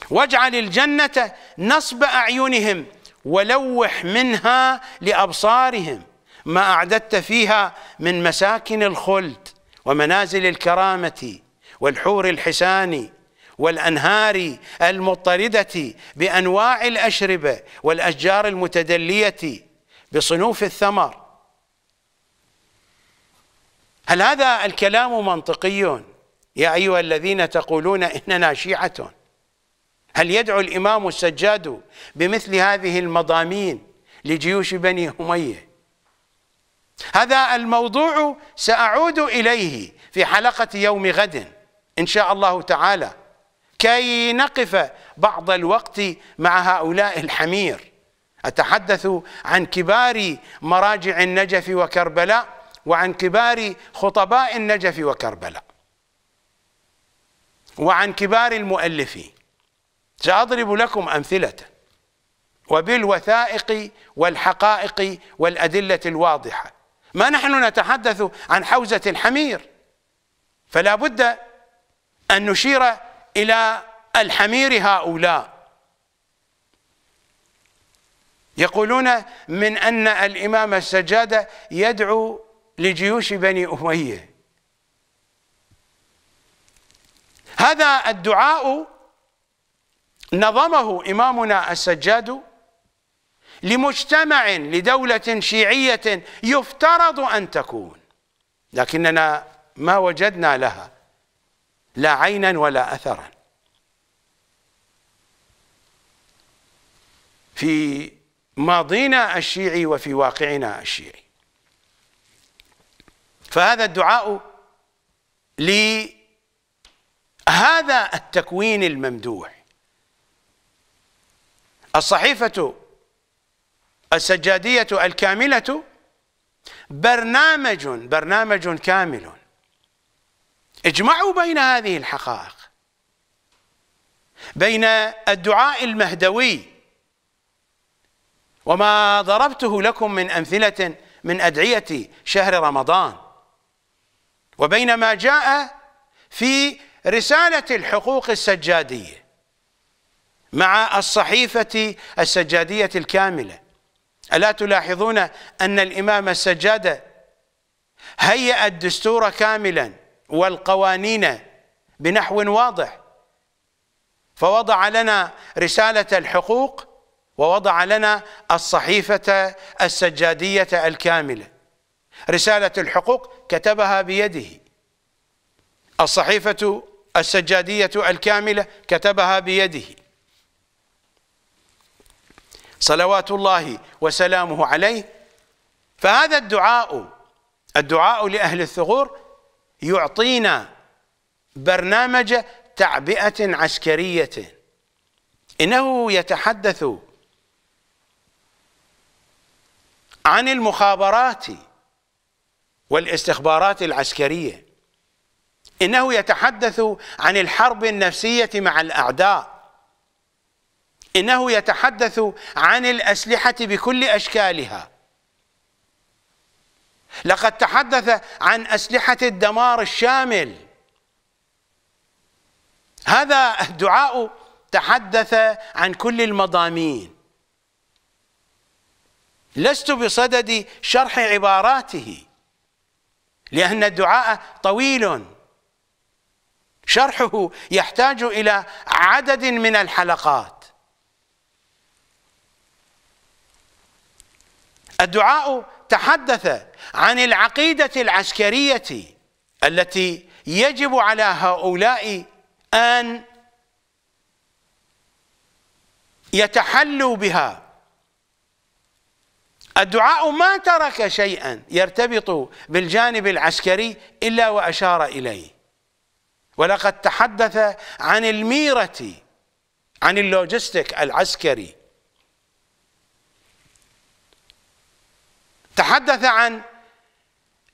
Speaker 1: واجعل الجنة نصب أعينهم ولوح منها لأبصارهم ما أعددت فيها من مساكن الخلد ومنازل الكرامة والحور الحسان والأنهار المطردة بأنواع الأشربة والأشجار المتدلية بصنوف الثمر هل هذا الكلام منطقي يا أيها الذين تقولون إننا شيعة هل يدعو الإمام السجاد بمثل هذه المضامين لجيوش بني أمية هذا الموضوع سأعود إليه في حلقة يوم غد إن شاء الله تعالى كي نقف بعض الوقت مع هؤلاء الحمير أتحدث عن كبار مراجع النجف وكربلاء وعن كبار خطباء النجف وكربلاء وعن كبار المؤلفين سأضرب لكم أمثلة وبالوثائق والحقائق والأدلة الواضحة ما نحن نتحدث عن حوزة الحمير فلا بد أن نشير إلى الحمير هؤلاء يقولون من أن الإمام السجادة يدعو لجيوش بني أمية هذا الدعاء نظمه إمامنا السجاد لمجتمع لدولة شيعية يفترض أن تكون لكننا ما وجدنا لها لا عينا ولا أثرا في ماضينا الشيعي وفي واقعنا الشيعي فهذا الدعاء لهذا التكوين الممدوح الصحيفة السجادية الكاملة برنامج برنامج كامل اجمعوا بين هذه الحقائق بين الدعاء المهدوي وما ضربته لكم من أمثلة من أدعية شهر رمضان وبين ما جاء في رسالة الحقوق السجادية مع الصحيفة السجادية الكاملة ألا تلاحظون أن الإمام السجادة هيأ الدستور كاملا والقوانين بنحو واضح فوضع لنا رسالة الحقوق ووضع لنا الصحيفة السجادية الكاملة رسالة الحقوق كتبها بيده الصحيفة السجادية الكاملة كتبها بيده صلوات الله وسلامه عليه فهذا الدعاء الدعاء لأهل الثغور يعطينا برنامج تعبئة عسكرية إنه يتحدث عن المخابرات والاستخبارات العسكرية إنه يتحدث عن الحرب النفسية مع الأعداء إنه يتحدث عن الأسلحة بكل أشكالها لقد تحدث عن أسلحة الدمار الشامل هذا الدعاء تحدث عن كل المضامين لست بصدد شرح عباراته لأن الدعاء طويل شرحه يحتاج إلى عدد من الحلقات الدعاء تحدث عن العقيدة العسكرية التي يجب على هؤلاء أن يتحلوا بها الدعاء ما ترك شيئا يرتبط بالجانب العسكري إلا وأشار إليه ولقد تحدث عن الميرة عن اللوجستيك العسكري تحدث عن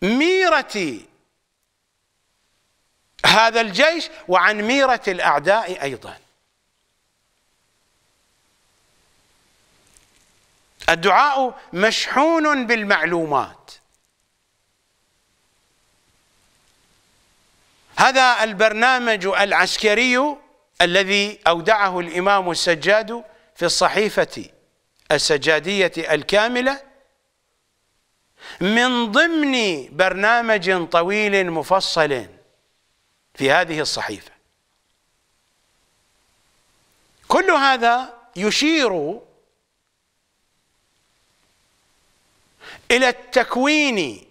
Speaker 1: ميرة هذا الجيش وعن ميرة الأعداء أيضا الدعاء مشحون بالمعلومات هذا البرنامج العسكري الذي أودعه الإمام السجاد في الصحيفة السجادية الكاملة من ضمن برنامج طويل مفصل في هذه الصحيفة كل هذا يشير إلى التكوين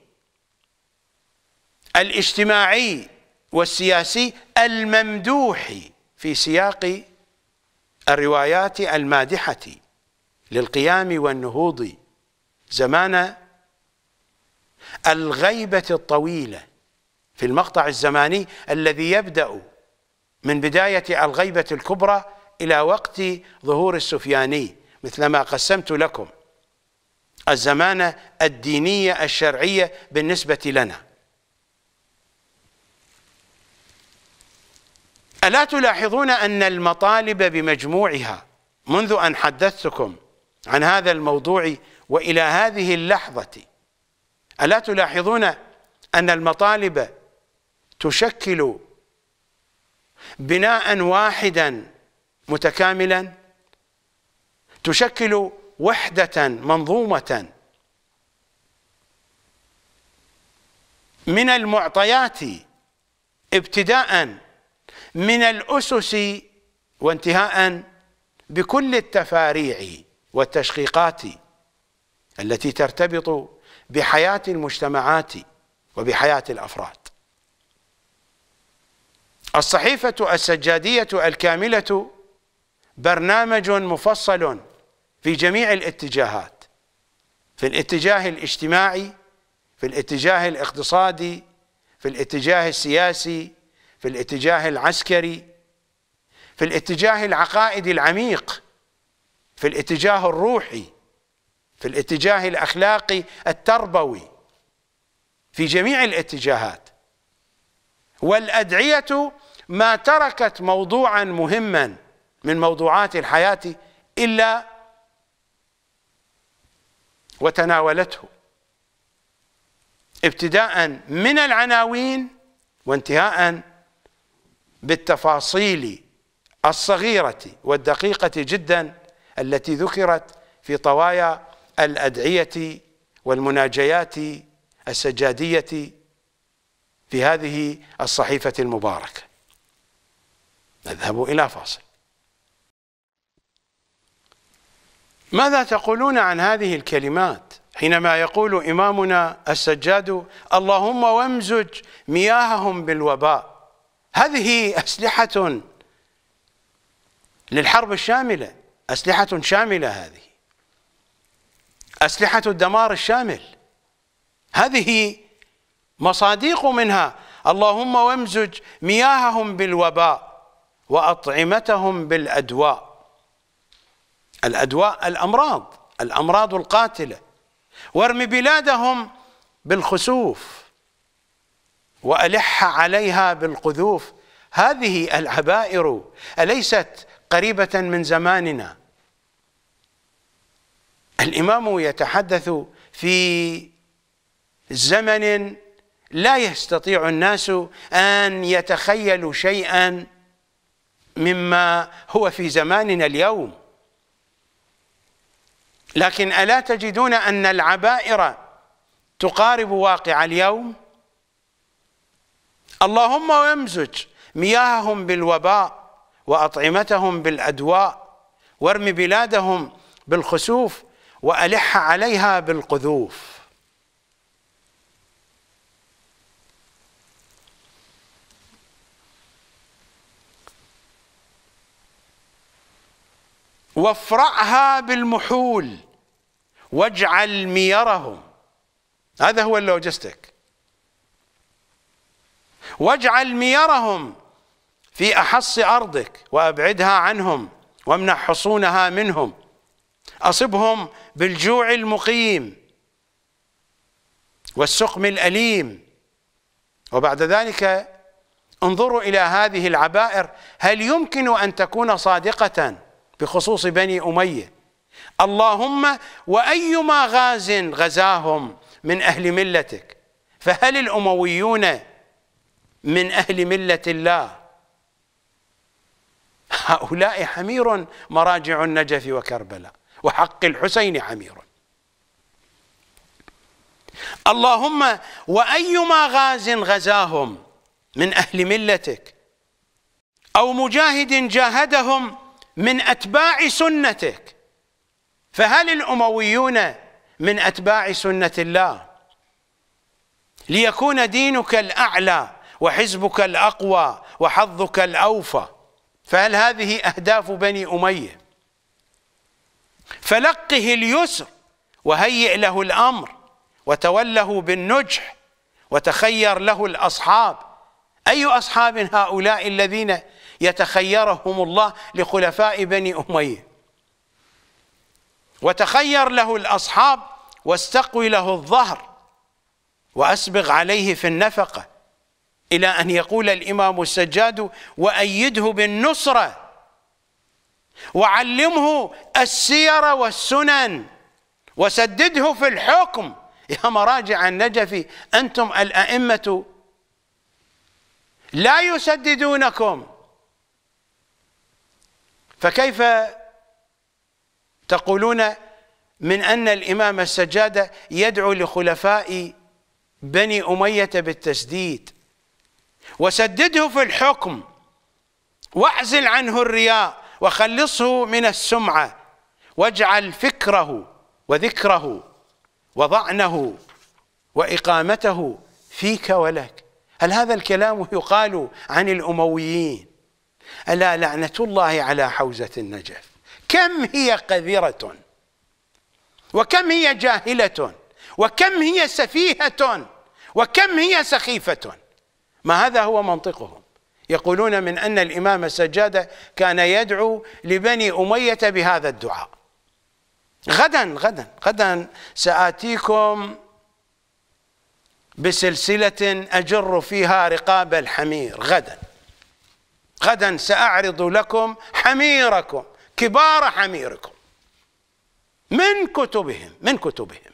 Speaker 1: الاجتماعي والسياسي الممدوح في سياق الروايات المادحة للقيام والنهوض زمان الغيبة الطويلة في المقطع الزماني الذي يبدأ من بداية الغيبة الكبرى إلى وقت ظهور السفياني مثلما قسمت لكم الزمانة الدينية الشرعية بالنسبة لنا ألا تلاحظون أن المطالب بمجموعها منذ أن حدثتكم عن هذا الموضوع وإلى هذه اللحظة ألا تلاحظون أن المطالب تشكل بناء واحدا متكاملا تشكل وحدة منظومة من المعطيات ابتداء من الأسس وانتهاء بكل التفاريع والتشقيقات التي ترتبط بحياة المجتمعات وبحياة الأفراد الصحيفة السجادية الكاملة برنامج مفصل في جميع الاتجاهات في الاتجاه الاجتماعي في الاتجاه الاقتصادي في الاتجاه السياسي في الاتجاه العسكري في الاتجاه العقائدي العميق في الاتجاه الروحي في الاتجاه الأخلاقي التربوي في جميع الاتجاهات والأدعية ما تركت موضوعا مهما من موضوعات الحياة إلا وتناولته ابتداء من العناوين وانتهاء بالتفاصيل الصغيرة والدقيقة جدا التي ذكرت في طوايا الأدعية والمناجيات السجادية في هذه الصحيفة المباركة نذهب إلى فاصل ماذا تقولون عن هذه الكلمات حينما يقول إمامنا السجاد اللهم وامزج مياههم بالوباء هذه أسلحة للحرب الشاملة أسلحة شاملة هذه أسلحة الدمار الشامل هذه مصاديق منها اللهم وامزج مياههم بالوباء وأطعمتهم بالأدواء الأدواء الأمراض الأمراض القاتلة وارم بلادهم بالخسوف وألح عليها بالقذوف هذه العبائر أليست قريبة من زماننا الإمام يتحدث في زمن لا يستطيع الناس أن يتخيلوا شيئا مما هو في زماننا اليوم لكن ألا تجدون أن العبائر تقارب واقع اليوم اللهم وامزج مياههم بالوباء وأطعمتهم بالأدواء وارم بلادهم بالخسوف والح عليها بالقذوف وافرعها بالمحول واجعل ميرهم هذا هو اللوجستيك واجعل ميرهم في احص ارضك وابعدها عنهم وامنع حصونها منهم اصبهم بالجوع المقيم والسقم الأليم وبعد ذلك انظروا إلى هذه العبائر هل يمكن أن تكون صادقة بخصوص بني أمية اللهم وأيما غاز غزاهم من أهل ملتك فهل الأمويون من أهل ملة الله هؤلاء حمير مراجع النجف وكربلاء وحق الحسين عمير اللهم وأيما غاز غزاهم من أهل ملتك أو مجاهد جاهدهم من أتباع سنتك فهل الأمويون من أتباع سنة الله ليكون دينك الأعلى وحزبك الأقوى وحظك الأوفى فهل هذه أهداف بني أمية فلقه اليسر وهيئ له الامر وتوله بالنجح وتخير له الاصحاب اي اصحاب هؤلاء الذين يتخيرهم الله لخلفاء بني اميه وتخير له الاصحاب واستقوي له الظهر واسبغ عليه في النفقه الى ان يقول الامام السجاد وايده بالنصره وعلمه السير والسنن وسدده في الحكم يا مراجع النجفي أنتم الأئمة لا يسددونكم فكيف تقولون من أن الإمام السجادة يدعو لخلفاء بني أمية بالتسديد وسدده في الحكم واعزل عنه الرياء وخلصه من السمعة واجعل فكره وذكره وضعنه وإقامته فيك ولك هل هذا الكلام يقال عن الأمويين ألا لعنة الله على حوزة النجف كم هي قذرة وكم هي جاهلة وكم هي سفيهة وكم هي سخيفة ما هذا هو منطقهم يقولون من أن الإمام السجادة كان يدعو لبني أمية بهذا الدعاء غدا غدا غدا سآتيكم بسلسلة أجر فيها رقاب الحمير غدا غدا سأعرض لكم حميركم كبار حميركم من كتبهم من كتبهم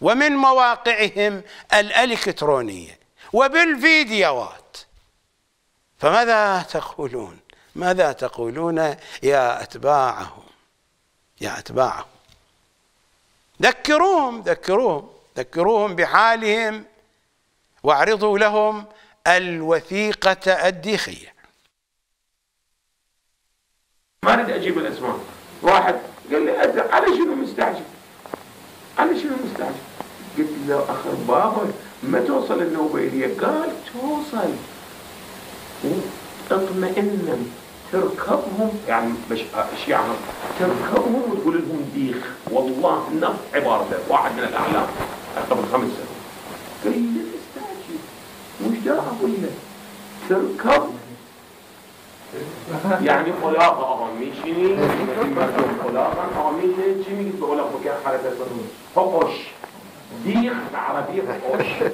Speaker 1: ومن مواقعهم الإلكترونية وبالفيديوهات فماذا تقولون ماذا تقولون يا أتباعه يا أتباعه ذكروهم ذكروهم ذكروهم بحالهم واعرضوا لهم الوثيقة الديخية ما اريد اجيب الاسماء واحد قال لي أدرك على شنو مستعجل على شنو مستعجل قلت له اخر بابا ما توصل النوبه الي قال توصل تطمئن تركبهم يعني مش ايش يعني تركبهم وتقول لهم ديخ والله نفس عبارته واحد من الاعلام قبل خمس سنوات قال لي استاجي إيه وش اقول ولا تركب يعني خلاقه آقا میشینی خلاقه خلاقا آمین چی میگید به خلاق بکن حرکت بکنید فقش ديخ عربی فقش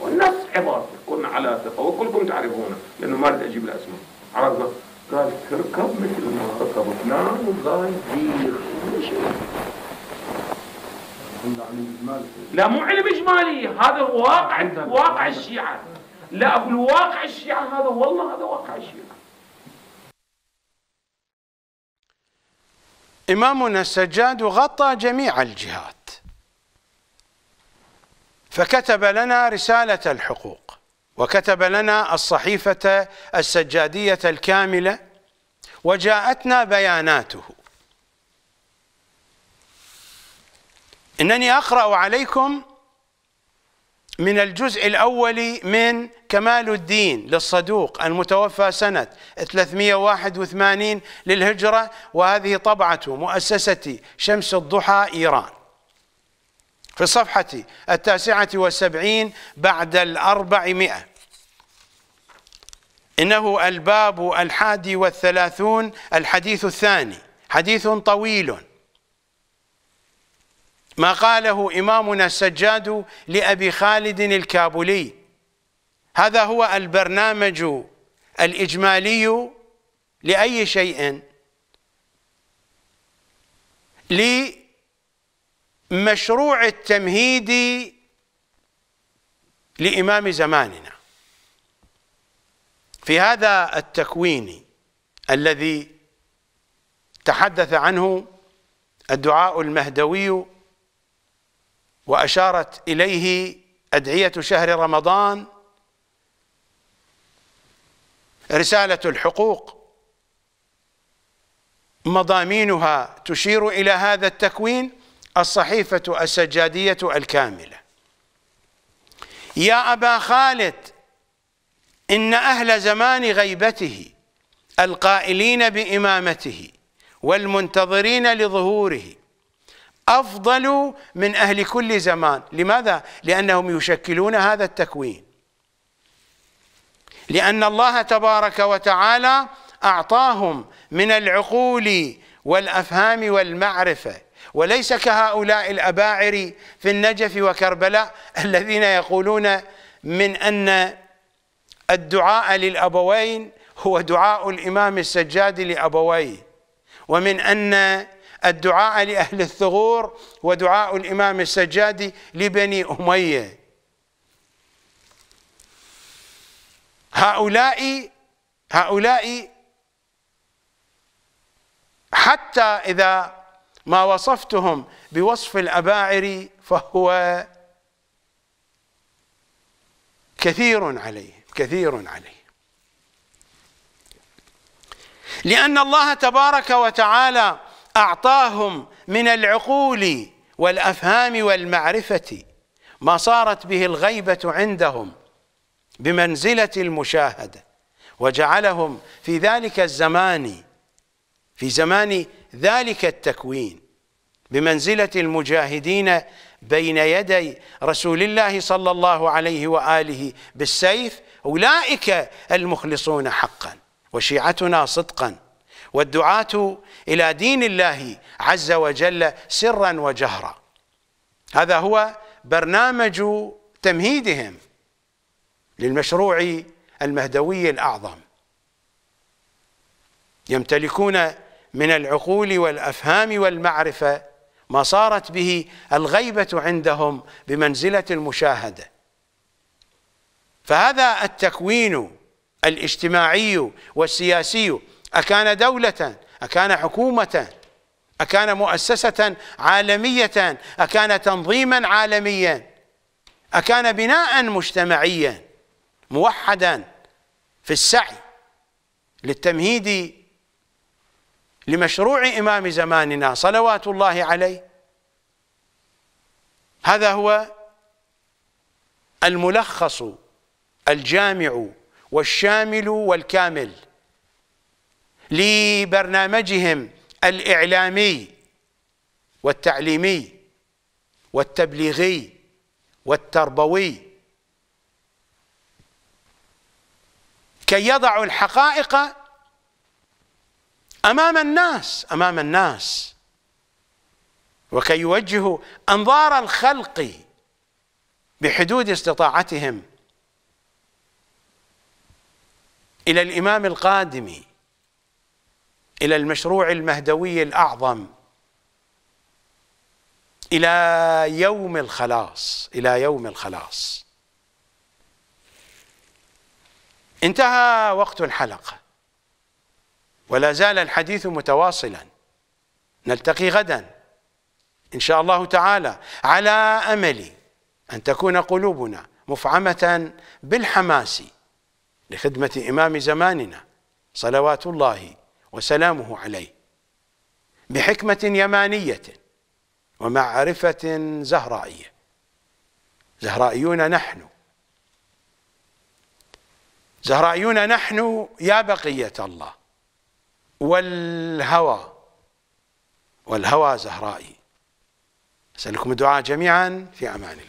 Speaker 1: والناس عبارة كنا على ثقة وكلكم تعرفونه لأنه ما بدي أجيب الأسماء عرفنا قال تركب مثل ما ركب فلان وقال دير لا مو علم إجمالي هذا واقع واقع الشيعة لا أقول واقع الشيعة هذا والله هذا واقع الشيعة إمامنا السجاد غطى جميع الجهات فكتب لنا رسالة الحقوق وكتب لنا الصحيفة السجادية الكاملة وجاءتنا بياناته إنني أقرأ عليكم من الجزء الأول من كمال الدين للصدوق المتوفى سنة 381 للهجرة وهذه طبعة مؤسسة شمس الضحى إيران في الصفحة التاسعة والسبعين بعد الأربعمائة إنه الباب الحادي والثلاثون الحديث الثاني حديث طويل ما قاله إمامنا السجاد لأبي خالد الكابولي هذا هو البرنامج الإجمالي لأي شيء لأي مشروع التمهيد لإمام زماننا في هذا التكوين الذي تحدث عنه الدعاء المهدوي وأشارت إليه أدعية شهر رمضان رسالة الحقوق مضامينها تشير إلى هذا التكوين الصحيفة السجادية الكاملة يا أبا خالد إن أهل زمان غيبته القائلين بإمامته والمنتظرين لظهوره أفضل من أهل كل زمان لماذا؟ لأنهم يشكلون هذا التكوين لأن الله تبارك وتعالى أعطاهم من العقول والأفهام والمعرفة وليس كهؤلاء الأباعر في النجف وكربلاء الذين يقولون من أن الدعاء للأبوين هو دعاء الإمام السجاد لأبويه ومن أن الدعاء لأهل الثغور هو دعاء الإمام السجاد لبني أمية هؤلاء هؤلاء حتى إذا ما وصفتهم بوصف الأباعر فهو كثير عليه كثير عليه لأن الله تبارك وتعالى أعطاهم من العقول والأفهام والمعرفة ما صارت به الغيبة عندهم بمنزلة المشاهدة وجعلهم في ذلك الزمان في زمان ذلك التكوين بمنزلة المجاهدين بين يدي رسول الله صلى الله عليه وآله بالسيف أولئك المخلصون حقا وشيعتنا صدقا والدعاة إلى دين الله عز وجل سرا وجهرا هذا هو برنامج تمهيدهم للمشروع المهدوي الأعظم يمتلكون من العقول والأفهام والمعرفة ما صارت به الغيبة عندهم بمنزلة المشاهدة فهذا التكوين الاجتماعي والسياسي أكان دولة أكان حكومة أكان مؤسسة عالمية أكان تنظيما عالميا أكان بناء مجتمعيا موحدا في السعي للتمهيد لمشروع إمام زماننا صلوات الله عليه هذا هو الملخص الجامع والشامل والكامل لبرنامجهم الإعلامي والتعليمي والتبليغي والتربوي كي يضعوا الحقائق أمام الناس أمام الناس وكي يوجهوا أنظار الخلق بحدود استطاعتهم إلى الإمام القادم إلى المشروع المهدوي الأعظم إلى يوم الخلاص إلى يوم الخلاص انتهى وقت الحلقه ولا زال الحديث متواصلا نلتقي غدا إن شاء الله تعالى على أمل أن تكون قلوبنا مفعمة بالحماس لخدمة إمام زماننا صلوات الله وسلامه عليه بحكمة يمانية ومعرفة زهرائية زهرائيون نحن زهرائيون نحن يا بقية الله والهوى والهوى زهرائي أسألكم الدعاء جميعا في أمان الله